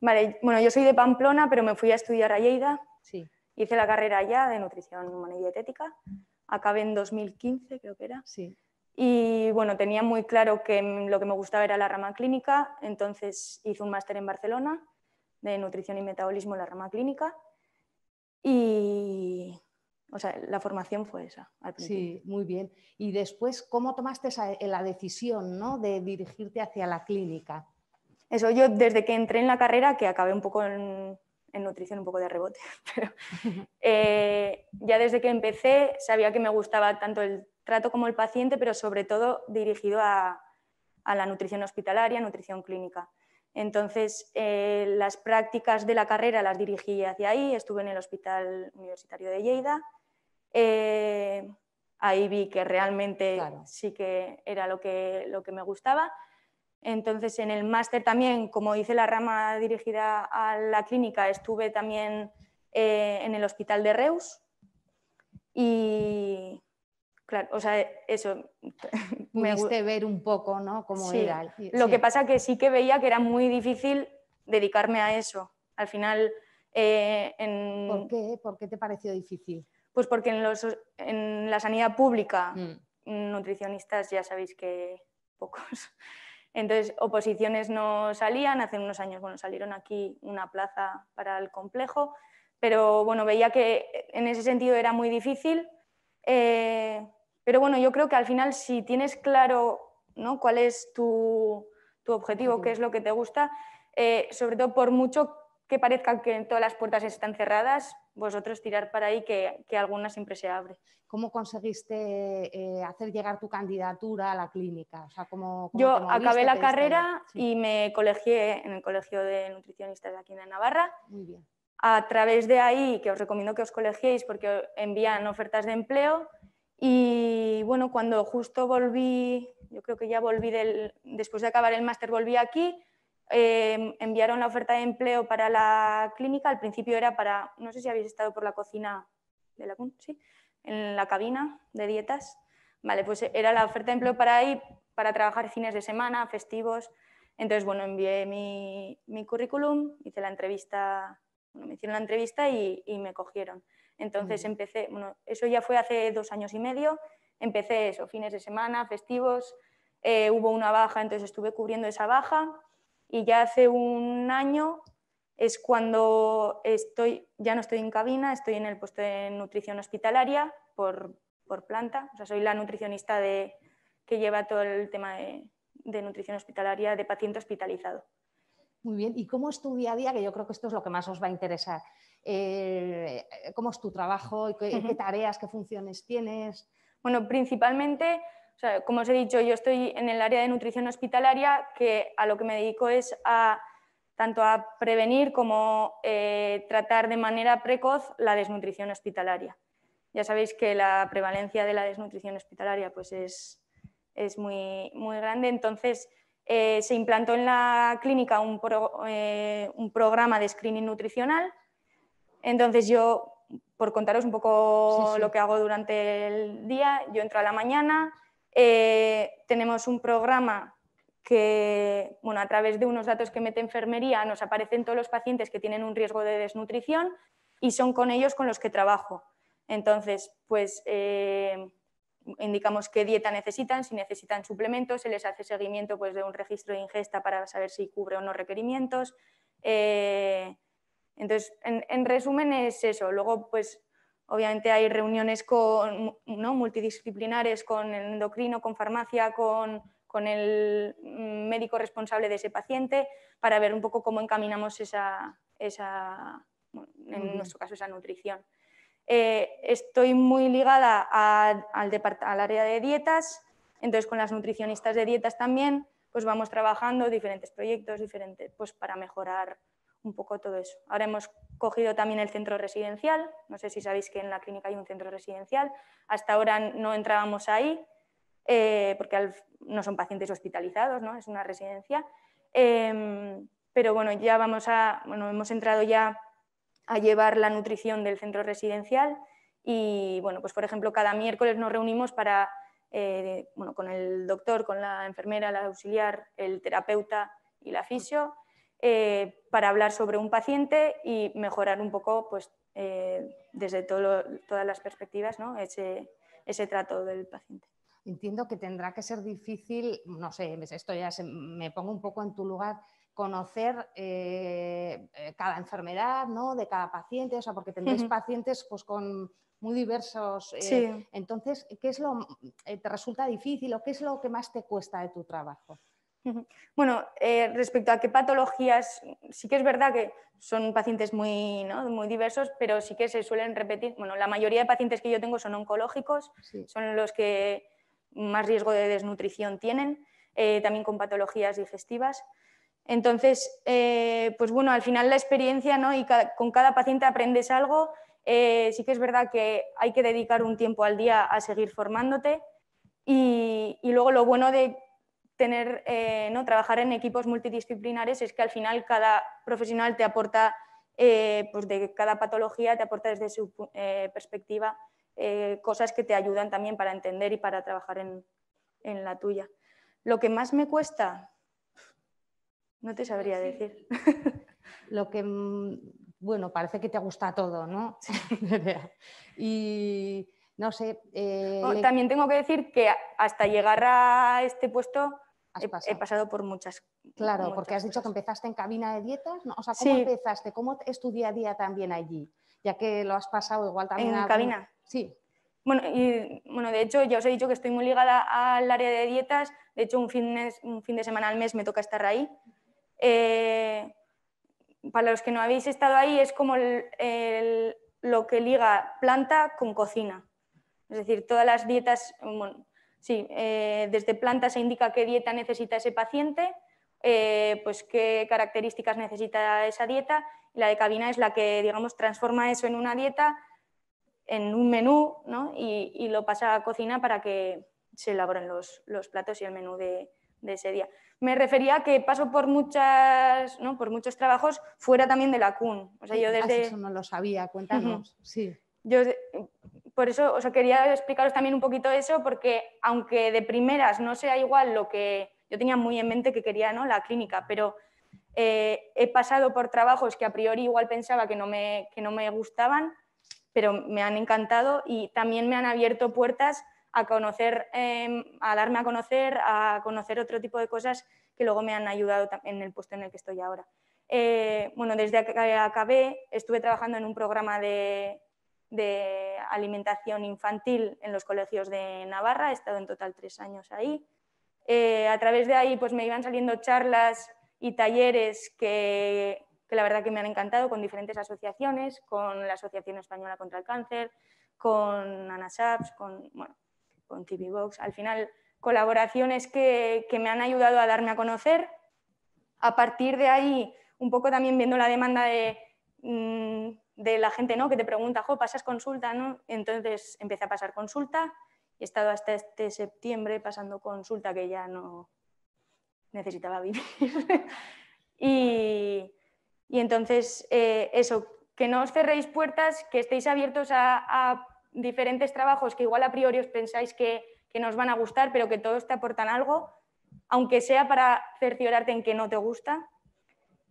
Vale, bueno, yo soy de Pamplona, pero me fui a estudiar a Lleida. Hice la carrera allá de nutrición humana y dietética. Acabé en 2015, creo que era. Sí. Y bueno, tenía muy claro que lo que me gustaba era la rama clínica, entonces hice un máster en Barcelona de nutrición y metabolismo en la rama clínica y, sea, la formación fue esa Sí, muy bien. Y después, ¿cómo tomaste eh, la decisión ¿no? de dirigirte hacia la clínica? Eso, yo desde que entré en la carrera, que acabé un poco en, nutrición, un poco de rebote, pero eh, ya desde que empecé sabía que me gustaba tanto el trato como el paciente, pero sobre todo dirigido a la nutrición hospitalaria, nutrición clínica. Entonces, eh, las prácticas de la carrera las dirigí hacia ahí, estuve en el Hospital Universitario de Lleida. Eh, ahí vi que realmente sí que era lo que, lo que me gustaba. Entonces, en el máster también, como hice la rama dirigida a la clínica, estuve también eh, en el Hospital de Reus. Y, Claro, o sea, eso. me guste ver un poco, ¿no? Lo que pasa que sí que veía que era muy difícil dedicarme a eso. Al final. Eh, en... ¿Por, qué? ¿Por qué te pareció difícil? Pues porque en, los, en la sanidad pública, mm. nutricionistas ya sabéis que pocos. Entonces, oposiciones no salían. Hace unos años, bueno, salieron aquí una plaza para el complejo. Pero bueno, veía que en ese sentido era muy difícil. Eh, pero bueno, yo creo que al final si tienes claro ¿no? cuál es tu, objetivo, qué es lo que te gusta, eh, sobre todo por mucho que parezca que todas las puertas están cerradas, vosotros tirar para ahí que, que alguna siempre se abre. ¿Cómo conseguiste eh, hacer llegar tu candidatura a la clínica? O Yo acabé la carrera y me colegié en el Colegio de Nutricionistas de aquí en Navarra. Muy bien. A través de ahí, que os recomiendo que os colegiéis porque envían ofertas de empleo, y bueno, cuando justo volví, yo creo que ya volví después de acabar el máster, volví aquí, em, enviaron la oferta de empleo para la clínica. Al principio era para, no sé si habéis estado por la cocina de la ¿sí? en la cabina de dietas. Vale, pues era la oferta de empleo para ahí, para trabajar fines de semana, festivos. Entonces, bueno, envié mi, currículum, hice la entrevista, bueno, me hicieron la entrevista y me cogieron. Entonces empecé, bueno, eso ya fue hace dos años y medio, empecé eso, fines de semana, festivos, eh, hubo una baja, entonces estuve cubriendo esa baja y ya hace un año es cuando estoy, ya no estoy en cabina, estoy en el puesto de nutrición hospitalaria por, planta, o sea, soy la nutricionista de, que lleva todo el tema de, de nutrición hospitalaria de paciente hospitalizado. Muy bien, ¿y cómo es tu día a día? Que yo creo que esto es lo que más os va a interesar. Eh, eh, ¿Cómo es tu trabajo? ¿Qué, ¿Qué, tareas, qué funciones tienes? Bueno, principalmente, como os he dicho, yo estoy en el área de nutrición hospitalaria, que a lo que me dedico es a tanto a prevenir como eh, tratar de manera precoz la desnutrición hospitalaria. Ya sabéis que la prevalencia de la desnutrición hospitalaria pues es, es muy, muy grande, entonces eh, se implantó en la clínica eh, un, programa de screening nutricional. Entonces yo, por contaros un poco lo que hago durante el día, yo entro a la mañana, eh, tenemos un programa que, bueno, a través de unos datos que mete enfermería, nos aparecen todos los pacientes que tienen un riesgo de desnutrición y son con ellos con los que trabajo. Entonces, pues indicamos qué dieta necesitan, si necesitan suplementos, se les hace seguimiento pues, de un registro de ingesta para saber si cubre o no requerimientos. Eh, entonces, en, resumen es eso. Luego, pues, obviamente hay reuniones multidisciplinares con el endocrino, con farmacia, con, el médico responsable de ese paciente para ver un poco cómo encaminamos esa, en nuestro caso, esa nutrición. Eh, estoy muy ligada al, área de dietas, entonces con las nutricionistas de dietas también, pues vamos trabajando diferentes proyectos, diferentes, pues para mejorar un poco todo eso. Ahora hemos cogido también el centro residencial, no sé si sabéis que en la clínica hay un centro residencial, hasta ahora no entrábamos ahí, eh, porque no son pacientes hospitalizados, ¿no? es una residencia, em, pero bueno, ya vamos a, bueno, hemos entrado ya a llevar la nutrición del centro residencial y, bueno, pues por ejemplo, cada miércoles nos reunimos para, eh, bueno, con el doctor, con la enfermera, la auxiliar, el terapeuta y la fisio, eh, para hablar sobre un paciente y mejorar un poco, pues, eh, desde todas las perspectivas, ¿no? ese, ese trato del paciente entiendo que tendrá que ser difícil, no sé, esto ya me pongo un poco en tu lugar, conocer eh, eh, cada enfermedad, ¿no? De cada paciente, o sea, porque tendréis pacientes pues, con muy diversos. Eh, entonces, ¿qué es lo que te resulta difícil o qué es lo que más te cuesta de tu trabajo? Bueno, respecto a qué patologías, sí que es verdad que son pacientes muy, ¿no? muy diversos, pero sí que se suelen repetir. Bueno, la mayoría de pacientes que yo tengo son oncológicos, son los que más riesgo de desnutrición tienen, también con patologías digestivas. Entonces, eh, pues bueno, al final la experiencia, ¿no? Y con cada paciente aprendes algo. Eh, sí que es verdad que hay que dedicar un tiempo al día a seguir formándote. Y, luego lo bueno de tener, eh, trabajar en equipos multidisciplinares es que al final cada profesional te aporta, pues de cada patología te aporta desde su perspectiva cosas que te ayudan también para entender y para trabajar en la tuya. Lo que más me cuesta, no te sabría decir. Lo que, mm, bueno, parece que te gusta todo, ¿no? Sí. y no sé. Eh, oh, también tengo que decir que hasta llegar a este puesto he pasado. por muchas. Claro, porque has dicho que empezaste en cabina de dietas, ¿no? O sea, ¿cómo empezaste? ¿Cómo es tu día a día también allí? Ya que lo has pasado igual también. ¿En cabina? Sí. Bueno, y, bueno, de hecho, ya os he dicho que estoy muy ligada al área de dietas. De hecho, un un fin de semana al mes me toca estar ahí. Eh, para los que no habéis estado ahí, es como lo que liga planta con cocina. Es decir, todas las dietas, bueno, eh, desde planta se indica qué dieta necesita ese paciente, eh, pues qué características necesita esa dieta, y la de cabina es la que, digamos, transforma eso en una dieta, en un menú, y, lo pasa a cocina para que se elaboren los, platos y el menú de ese día me refería que paso por muchas, por muchos trabajos fuera también de la CUN. O sea, yo desde... Eso no lo sabía, cuéntanos. Sí. Yo por eso, quería explicaros también un poquito eso, porque aunque de primeras no sea igual lo que yo tenía muy en mente que quería, ¿no? La clínica, pero eh, he pasado por trabajos que a priori igual pensaba que no me, que no me gustaban, pero me han encantado y también me han abierto puertas a conocer, em, a darme a conocer, a conocer otro tipo de cosas que luego me han ayudado en el puesto en el que estoy ahora. Eh, bueno, desde que eh, acabé estuve trabajando en un programa de, alimentación infantil en los colegios de Navarra, he estado en total tres años ahí. Eh, a través de ahí pues me iban saliendo charlas y talleres que, que la verdad que me han encantado con diferentes asociaciones, con la Asociación Española contra el Cáncer, con ANASAPS, con con TV Box. Al final, colaboraciones que, que me han ayudado a darme a conocer. A partir de ahí, un poco también viendo la demanda de, mm, de la gente ¿no? que te pregunta, jo, ¿pasas consulta? ¿no? Entonces empecé a pasar consulta he estado hasta este septiembre pasando consulta que ya no necesitaba vivir. y, y, entonces, eh, eso, que no os cerréis puertas, que estéis abiertos a diferentes trabajos que igual a priori os pensáis que, que nos van a gustar, pero que todos te aportan algo, aunque sea para cerciorarte en que no te gusta.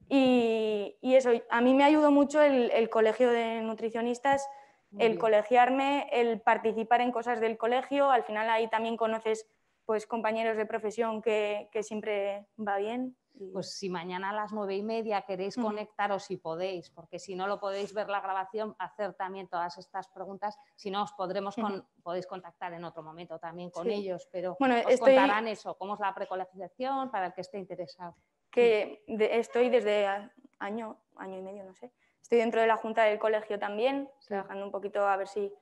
Y, eso, a mí me ayudó mucho el, colegio de nutricionistas, el colegiarme, el participar en cosas del colegio. Al final ahí también conoces pues compañeros de profesión que siempre va bien pues si mañana a las nueve y media queréis conectaros si podéis, porque si no lo podéis ver la grabación, hacer también todas estas preguntas, si no os podremos podéis contactar en otro momento también con ellos, pero bueno, os contarán eso, cómo es la precolegiación para el que esté interesado. Que estoy desde año, año y medio, no sé. Estoy dentro de la junta del colegio también, trabajando un poquito a ver si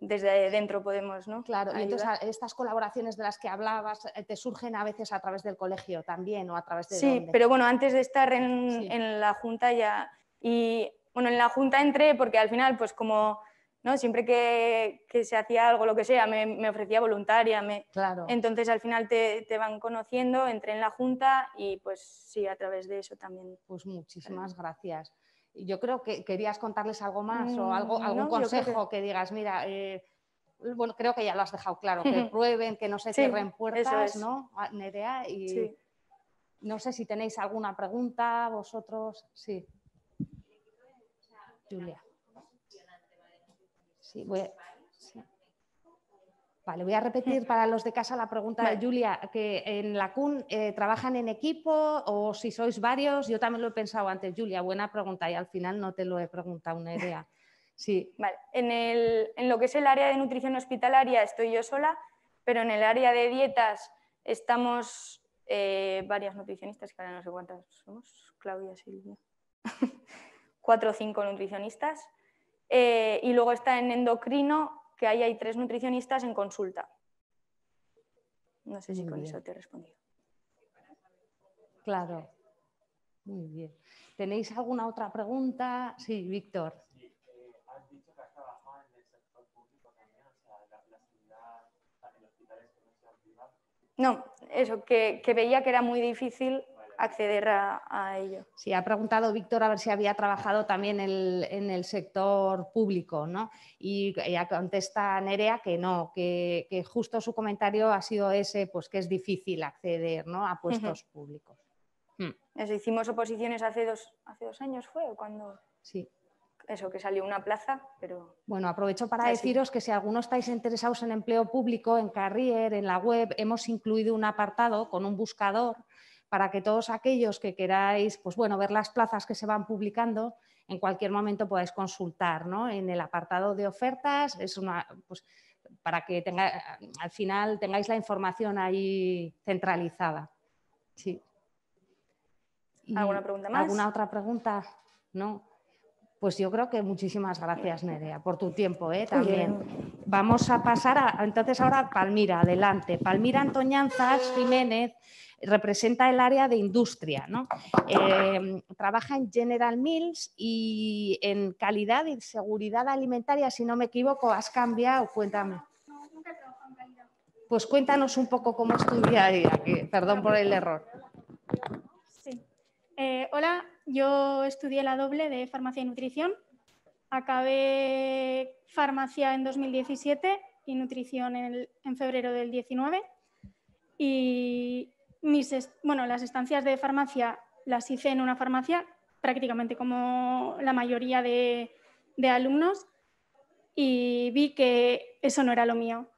desde dentro podemos, ¿no? Claro, y entonces estas colaboraciones de las que hablabas eh, te surgen a veces a través del colegio también o a través de... Sí, pero bueno, antes de estar en, en, la junta ya... Y bueno, en la junta entré porque al final, pues como, ¿no? Siempre que, que se hacía algo, lo que sea, me, me ofrecía voluntaria, me... Claro. Entonces al final te, te, van conociendo, entré en la junta y pues sí, a través de eso también. Pues muchísimas gracias. Yo creo que querías contarles algo más o algo, mm, algún consejo que... digas, mira, eh, bueno, creo que ya lo has dejado claro, que prueben, que no se cierren puertas, ¿no? Nerea, y no sé si tenéis alguna pregunta vosotros, sí. Julia. Sí, voy sí. Vale, voy a repetir para los de casa la pregunta de Julia, que en la CUN eh, trabajan en equipo o si sois varios, yo también lo he pensado antes, Julia, buena pregunta y al final no te lo he preguntado, una idea. Sí. en, lo que es el área de nutrición hospitalaria estoy yo sola, pero en el área de dietas estamos eh, varias nutricionistas, que ahora no sé cuántas somos, Claudia, Silvia, cuatro o cinco nutricionistas, eh, y luego está en endocrino que ahí hay tres nutricionistas en consulta. No sé si con eso te he respondido. Claro. Muy bien. ¿Tenéis alguna otra pregunta? Sí, Víctor. No, eso, que, que, veía que era muy difícil acceder a, ello. Sí, ha preguntado Víctor a ver si había trabajado también en el sector público, ¿no? Y ella contesta Nerea que no, que, justo su comentario ha sido ese, pues que es difícil acceder ¿no? a puestos públicos. Hmm. hicimos oposiciones hace dos, años, ¿fue? cuando? Sí eso, que salió una plaza, pero... Bueno, aprovecho para deciros que si alguno estáis interesados en empleo público, en Carrier, en la web, hemos incluido un apartado con un buscador para que todos aquellos que queráis, pues bueno, ver las plazas que se van publicando, en cualquier momento podáis consultar, ¿no? En el apartado de ofertas, es una, pues, para que tenga, al final tengáis la información ahí centralizada. Sí. ¿Alguna pregunta más? ¿Alguna otra pregunta? No. Pues yo creo que muchísimas gracias, Nerea, por tu tiempo ¿eh? también. Vamos a pasar a, entonces ahora a Palmira, adelante. Palmira Antoñanzas Jiménez representa el área de industria, ¿no? Eh, trabaja en General Mills y en calidad y seguridad alimentaria, si no me equivoco, has cambiado, cuéntame. pues cuéntanos un poco cómo es perdón por el error. Eh, hola, yo estudié la doble de farmacia y nutrición. Acabé farmacia en 2017 y nutrición en, febrero del 19. Y bueno, las estancias de farmacia las hice en una farmacia, prácticamente como la mayoría de, alumnos, y vi que eso no era lo mío.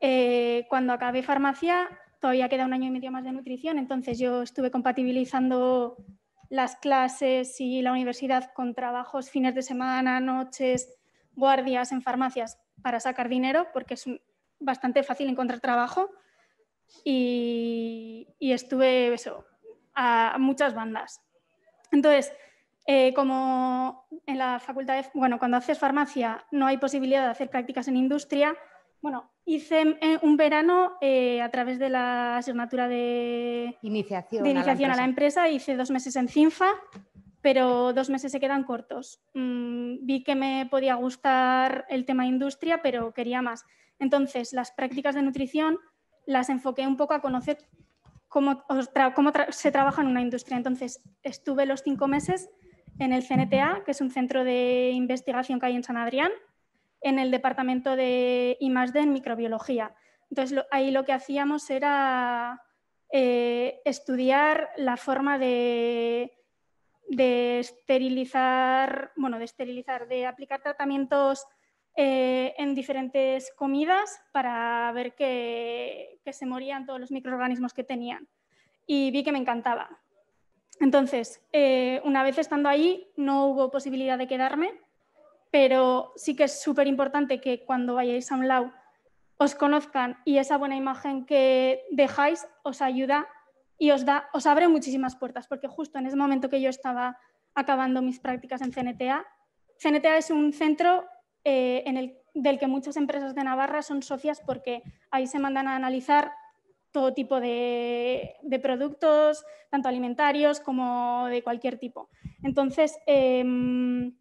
Eh, cuando acabé farmacia todavía queda un año y medio más de nutrición, entonces yo estuve compatibilizando las clases y la universidad con trabajos fines de semana, noches, guardias en farmacias para sacar dinero, porque es bastante fácil encontrar trabajo. Y, estuve a muchas bandas. Entonces, eh, como en la facultad, bueno, cuando haces farmacia no hay posibilidad de hacer prácticas en industria, bueno, hice eh, un verano eh, a través de la asignatura de iniciación, a, la empresa. Hice dos meses en CINFA, pero dos meses se quedan cortos. Mm, vi que me podía gustar el tema industria, pero quería más. Entonces, las prácticas de nutrición las enfoqué un poco a conocer cómo, se trabaja en una industria. Entonces, estuve los cinco meses en el CNTA, que es un centro de investigación que hay en San Adrián, en el departamento de I+.D. en microbiología. Entonces ahí lo que hacíamos era eh, estudiar la forma de, esterilizar, bueno, de esterilizar, de aplicar tratamientos eh, en diferentes comidas para ver que, se morían todos los microorganismos que tenían. Y vi que me encantaba. Entonces, eh, una vez estando ahí, no hubo posibilidad de quedarme pero sí que es súper importante que cuando vayáis a un lado os conozcan y esa buena imagen que dejáis os ayuda y os, da, os abre muchísimas puertas, porque justo en ese momento que yo estaba acabando mis prácticas en CNTA, CNTA es un centro eh, en el, del que muchas empresas de Navarra son socias porque ahí se mandan a analizar todo tipo de, productos, tanto alimentarios como de cualquier tipo. Entonces, em,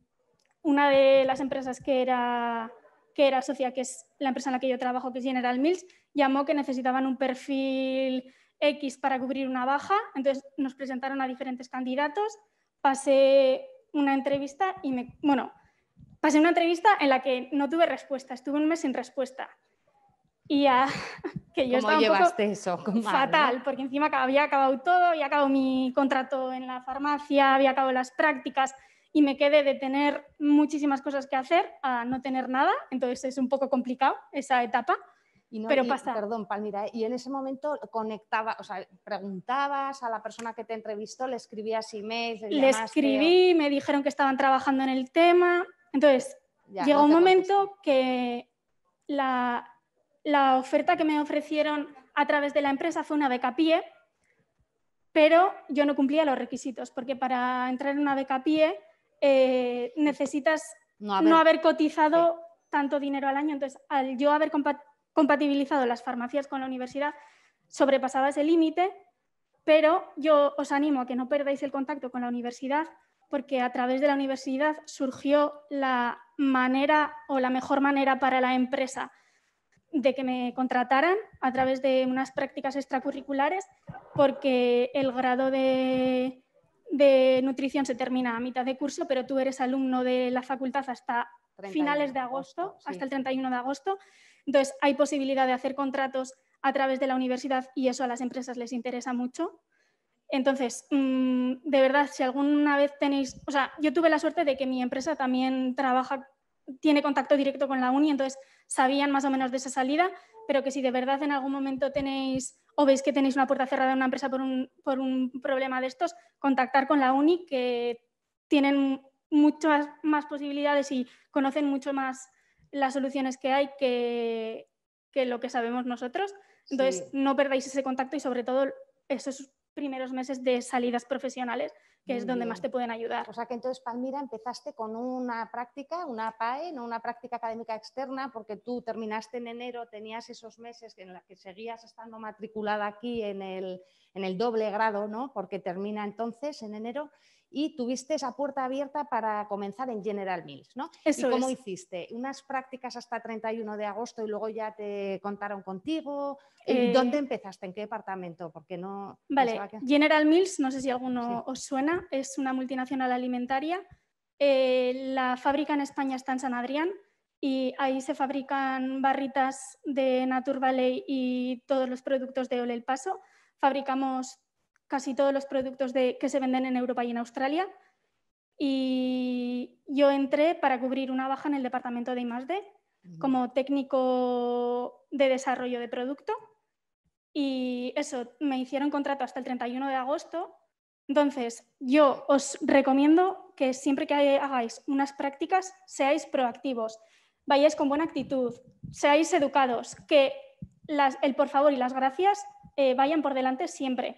una de las empresas que era, que era socia, que es la empresa en la que yo trabajo, que es General Mills, llamó que necesitaban un perfil X para cubrir una baja, entonces nos presentaron a diferentes candidatos, pasé una entrevista y me, bueno, pasé una entrevista en la que no tuve respuesta, estuve un mes sin respuesta. Y que yo ¿Cómo llevaste eso? fatal, porque encima había acabado todo, había acabado mi contrato en la farmacia, había acabado las prácticas, y me quedé de tener muchísimas cosas que hacer a no tener nada, entonces es un poco complicado esa etapa. pero pasa. Perdón, Palmira, ¿eh? y en ese momento conectaba, o sea, preguntabas a la persona que te entrevistó, le escribías emails. Le, le escribí, me dijeron que estaban trabajando en el tema. Entonces, llegó un momento que la, la, oferta que me ofrecieron a través de la empresa fue una beca PIE, pero yo no cumplía los requisitos, porque para entrar en una beca PIE eh, necesitas no haber, cotizado tanto dinero al año. Entonces, al yo haber compatibilizado las farmacias con la universidad, sobrepasaba ese límite, pero yo os animo a que no perdáis el contacto con la universidad porque a través de la universidad surgió la manera o la mejor manera para la empresa de que me contrataran a través de unas prácticas extracurriculares, porque el grado de de nutrición se termina a mitad de curso, pero tú eres alumno de la facultad hasta finales de agosto, hasta el 31 de agosto. Entonces, hay posibilidad de hacer contratos a través de la universidad y eso a las empresas les interesa mucho. Entonces, mm, de verdad, si alguna vez tenéis, o sea, yo tuve la suerte de que mi empresa también trabaja, tiene contacto directo con la uni, entonces sabían más o menos de esa salida, pero que si de verdad en algún momento tenéis o veis que tenéis una puerta cerrada en una empresa por un, por un problema de estos, contactar con la UNI, que tienen muchas más posibilidades y conocen mucho más las soluciones que hay que, lo que sabemos nosotros. Entonces, no perdáis ese contacto y sobre todo eso es primeros meses de salidas profesionales, que es donde más te pueden ayudar. O sea que entonces, Palmira, empezaste con una práctica, una PAE, no una práctica académica externa, porque tú terminaste en enero, tenías esos meses en los que seguías estando matriculada aquí en el, en el doble grado, ¿no? Porque termina entonces en enero y tuviste esa puerta abierta para comenzar en General Mills, ¿no? ¿Y cómo hiciste? ¿Unas prácticas hasta 31 de agosto y luego ya te contaron contigo? Eh, ¿Dónde empezaste? ¿En qué departamento? Porque no... Vale, General Mills, no sé si alguno os suena, es una multinacional alimentaria. Eh, la fábrica en España está en San Adrián y ahí se fabrican barritas de Natur Valley y todos los productos de Ole El Paso. Fabricamos casi todos los productos que se venden en Europa y en Australia. Y yo entré para cubrir una baja en el departamento de I+.D. como técnico de desarrollo de producto. Y eso, me hicieron contrato hasta el 31 de agosto. Entonces, yo os recomiendo que siempre que hagáis unas prácticas, seáis proactivos, vayáis con buena actitud, seáis educados, que el por favor y las gracias eh, vayan por delante siempre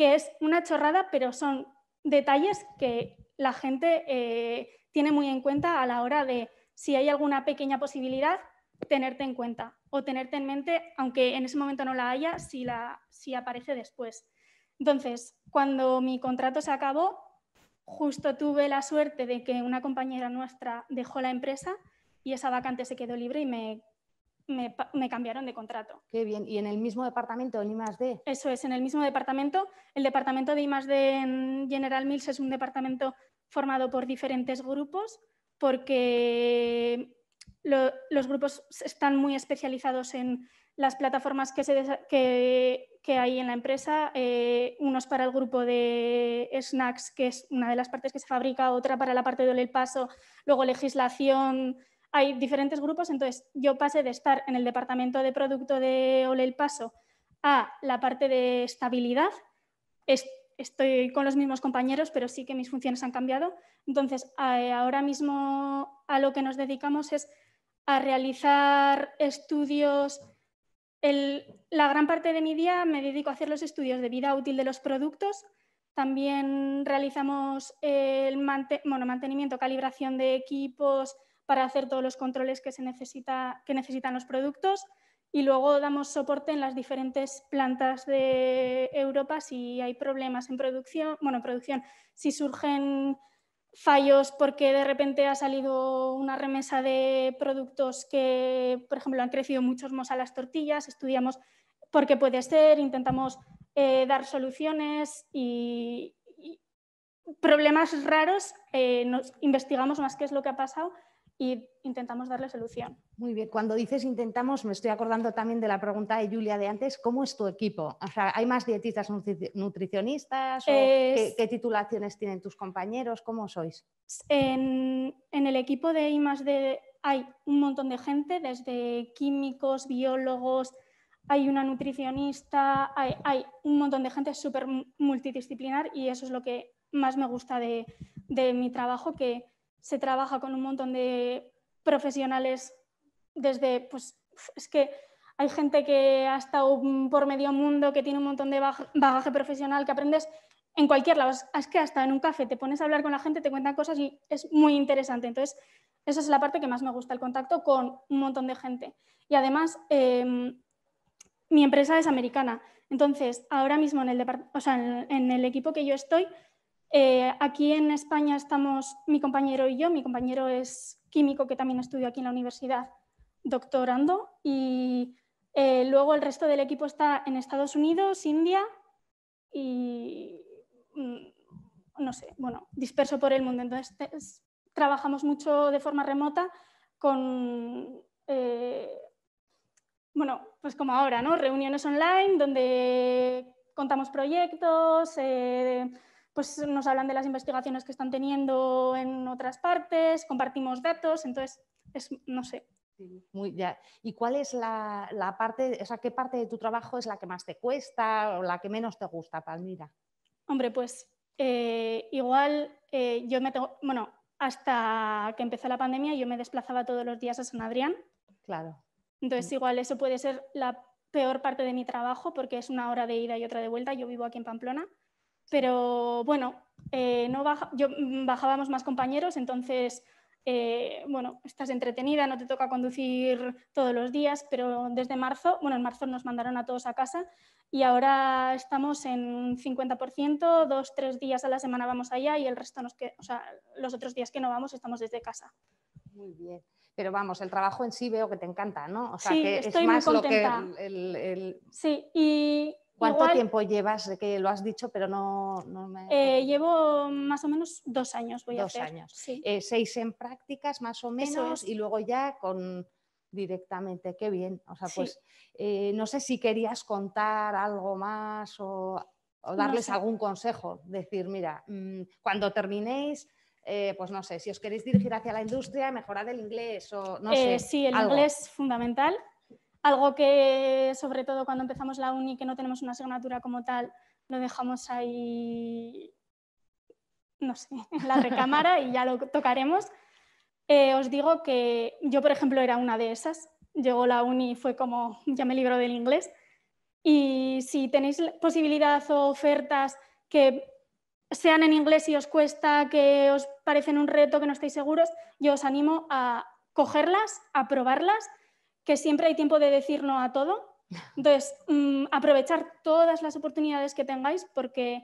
que es una chorrada, pero son detalles que la gente eh, tiene muy en cuenta a la hora de, si hay alguna pequeña posibilidad, tenerte en cuenta o tenerte en mente, aunque en ese momento no la haya, si, la, si aparece después. Entonces, cuando mi contrato se acabó, justo tuve la suerte de que una compañera nuestra dejó la empresa y esa vacante se quedó libre y me me, cambiaron de contrato. Qué bien. ¿Y en el mismo departamento, en I+.D.? Eso es, en el mismo departamento. El departamento de I+.D. en General Mills es un departamento formado por diferentes grupos porque los grupos están muy especializados en las plataformas que, hay en la empresa, eh, unos para el grupo de snacks, que es una de las partes que se fabrica, otra para la parte de Paso, luego legislación, hay diferentes grupos, entonces yo pasé de estar en el departamento de producto de Ole El Paso a la parte de estabilidad. Estoy con los mismos compañeros, pero sí que mis funciones han cambiado. Entonces, ahora mismo a lo que nos dedicamos es a realizar estudios. la gran parte de mi día me dedico a hacer los estudios de vida útil de los productos. También realizamos el mantenimiento, calibración de equipos, para hacer todos los controles que, se que necesitan los productos y luego damos soporte en las diferentes plantas de Europa si hay problemas en producción, bueno, producción, si surgen fallos porque de repente ha salido una remesa de productos que, por ejemplo, han crecido muchos mos a las tortillas, estudiamos por qué puede ser, intentamos eh, dar soluciones y, problemas raros, eh, nos investigamos más qué es lo que ha pasado y intentamos darle solución. Muy bien, cuando dices intentamos, me estoy acordando también de la pregunta de Julia de antes, ¿cómo es tu equipo? O sea, ¿hay más dietistas nutricionistas? ¿qué, titulaciones tienen tus compañeros? ¿Cómo sois? En, el equipo de I más de... hay un montón de gente, desde químicos, biólogos, hay una nutricionista, hay, un montón de gente súper multidisciplinar y eso es lo que más me gusta de, de mi trabajo, que se trabaja con un montón de profesionales desde, pues es que hay gente que ha estado por medio mundo, que tiene un montón de bagaje profesional, que aprendes en cualquier lado. Es que hasta en un café te pones a hablar con la gente, te cuentan cosas y es muy interesante. Entonces, esa es la parte que más me gusta, el contacto con un montón de gente. Y además, em, mi empresa es americana. Entonces, ahora mismo en el equipo que yo estoy, eh, aquí en España estamos mi compañero y yo. Mi compañero es químico que también estudió aquí en la universidad, doctorando. Y eh, luego el resto del equipo está en Estados Unidos, India y mm, no sé, bueno, disperso por el mundo. Entonces trabajamos mucho de forma remota con, eh, bueno, pues como ahora, ¿no? Reuniones online donde contamos proyectos pues nos hablan de las investigaciones que están teniendo en otras partes, compartimos datos, entonces, es, no sé. Muy, ya. ¿Y cuál es la, parte, o sea, qué parte de tu trabajo es la que más te cuesta o la que menos te gusta, Palmira? Hombre, pues eh, igual eh, yo me tengo, bueno, hasta que empezó la pandemia yo me desplazaba todos los días a San Adrián. Claro. Entonces mm. igual eso puede ser la peor parte de mi trabajo porque es una hora de ida y otra de vuelta. Yo vivo aquí en Pamplona pero bueno, eh, no yo, mm, bajábamos más compañeros, entonces, eh, bueno, estás entretenida, no te toca conducir todos los días, pero desde marzo, bueno, en marzo nos mandaron a todos a casa y ahora estamos en 50%, dos, tres días a la semana vamos allá y el resto, nos o sea, los otros días que no vamos estamos desde casa. Muy bien. Pero vamos, el trabajo en sí veo que te encanta, ¿no? O sea, sí, que estoy muy contenta. Sí, y ¿Cuánto tiempo llevas? Que lo has dicho, pero no, me... Eh, llevo más o menos dos años, voy dos a dos años. Eh, seis en prácticas, más o menos, y luego ya con directamente. Qué bien. O sea, pues eh, no sé si querías contar algo más o, darles algún consejo. Decir, mira, mm, cuando terminéis... pues no sé, si os queréis dirigir hacia la industria, mejorad el inglés o no sé. Sí, el inglés es fundamental. Algo que, sobre todo cuando empezamos la uni, que no tenemos una asignatura como tal, lo dejamos ahí, no sé, en la recámara y ya lo tocaremos. Eh, os digo que yo, por ejemplo, era una de esas. Llegó la uni y fue como, ya me libro del inglés. Y si tenéis posibilidad o ofertas que sean en inglés y os cuesta, que os parecen un reto, que no estáis seguros, yo os animo a cogerlas, a probarlas que siempre hay tiempo de decir no a todo. Entonces, mm, aprovechar todas las oportunidades que tengáis porque,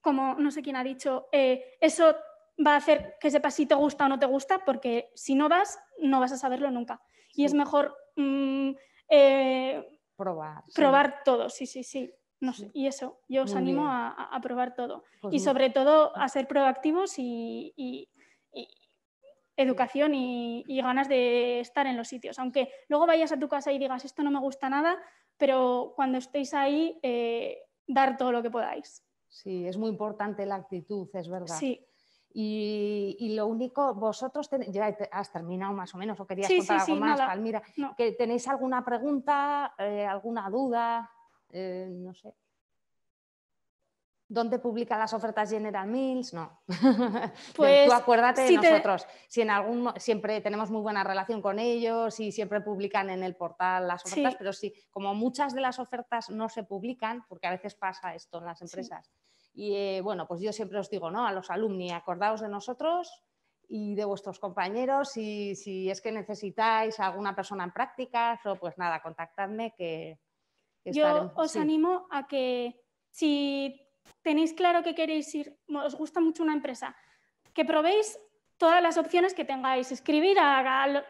como no sé quién ha dicho, eh, eso va a hacer que sepas si te gusta o no te gusta porque si no vas, no vas a saberlo nunca. Y es mejor mm, eh, probar. Probar todo, sí, sí, sí. No y eso, yo os animo a, probar todo. Pues y sobre todo a ser proactivos y educación y, ganas de estar en los sitios. Aunque luego vayas a tu casa y digas, esto no me gusta nada, pero cuando estéis ahí, eh, dar todo lo que podáis. Sí, es muy importante la actitud, es verdad. Sí. Y, lo único, vosotros ya has terminado más o menos, o querías contar algo más, Palmira. ¿Que ¿Tenéis alguna pregunta, eh, alguna duda? Eh, no sé dónde publica las ofertas General Mills, no. Tú pues acuérdate de nosotros. Si en algún siempre tenemos muy buena relación con ellos y siempre publican en el portal las ofertas, pero sí, como muchas de las ofertas no se publican, porque a veces pasa esto en las empresas. Y eh, bueno, pues yo siempre os digo, ¿no? A los alumni, acordaos de nosotros y de vuestros compañeros y si es que necesitáis alguna persona en práctica, o pues nada, contactadme que... yo os animo a que si tenéis claro que queréis ir, os gusta mucho una empresa, que probéis todas las opciones que tengáis, escribir al,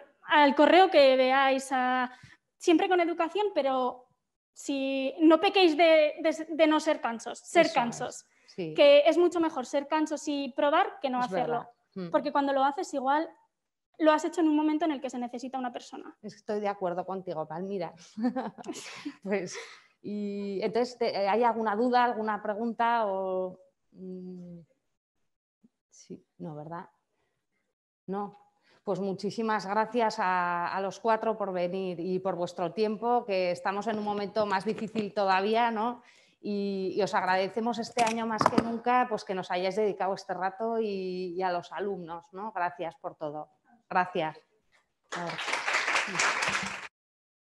correo que veáis, siempre con educación, pero si no pequéis de, no ser cansos, ser cansos, que es mucho mejor ser cansos y probar que no hacerlo, mm. porque cuando lo haces igual lo has hecho en un momento en el que se necesita una persona. Estoy de acuerdo contigo, Palmira. pues y entonces, eh, ¿hay alguna duda, alguna pregunta? O... Mm? Sí, no, ¿verdad? No. Pues muchísimas gracias a, los cuatro por venir y por vuestro tiempo, que estamos en un momento más difícil todavía, ¿no? Y, os agradecemos este año más que nunca pues que nos hayáis dedicado este rato y, y a los alumnos, ¿no? Gracias por todo. Gracias.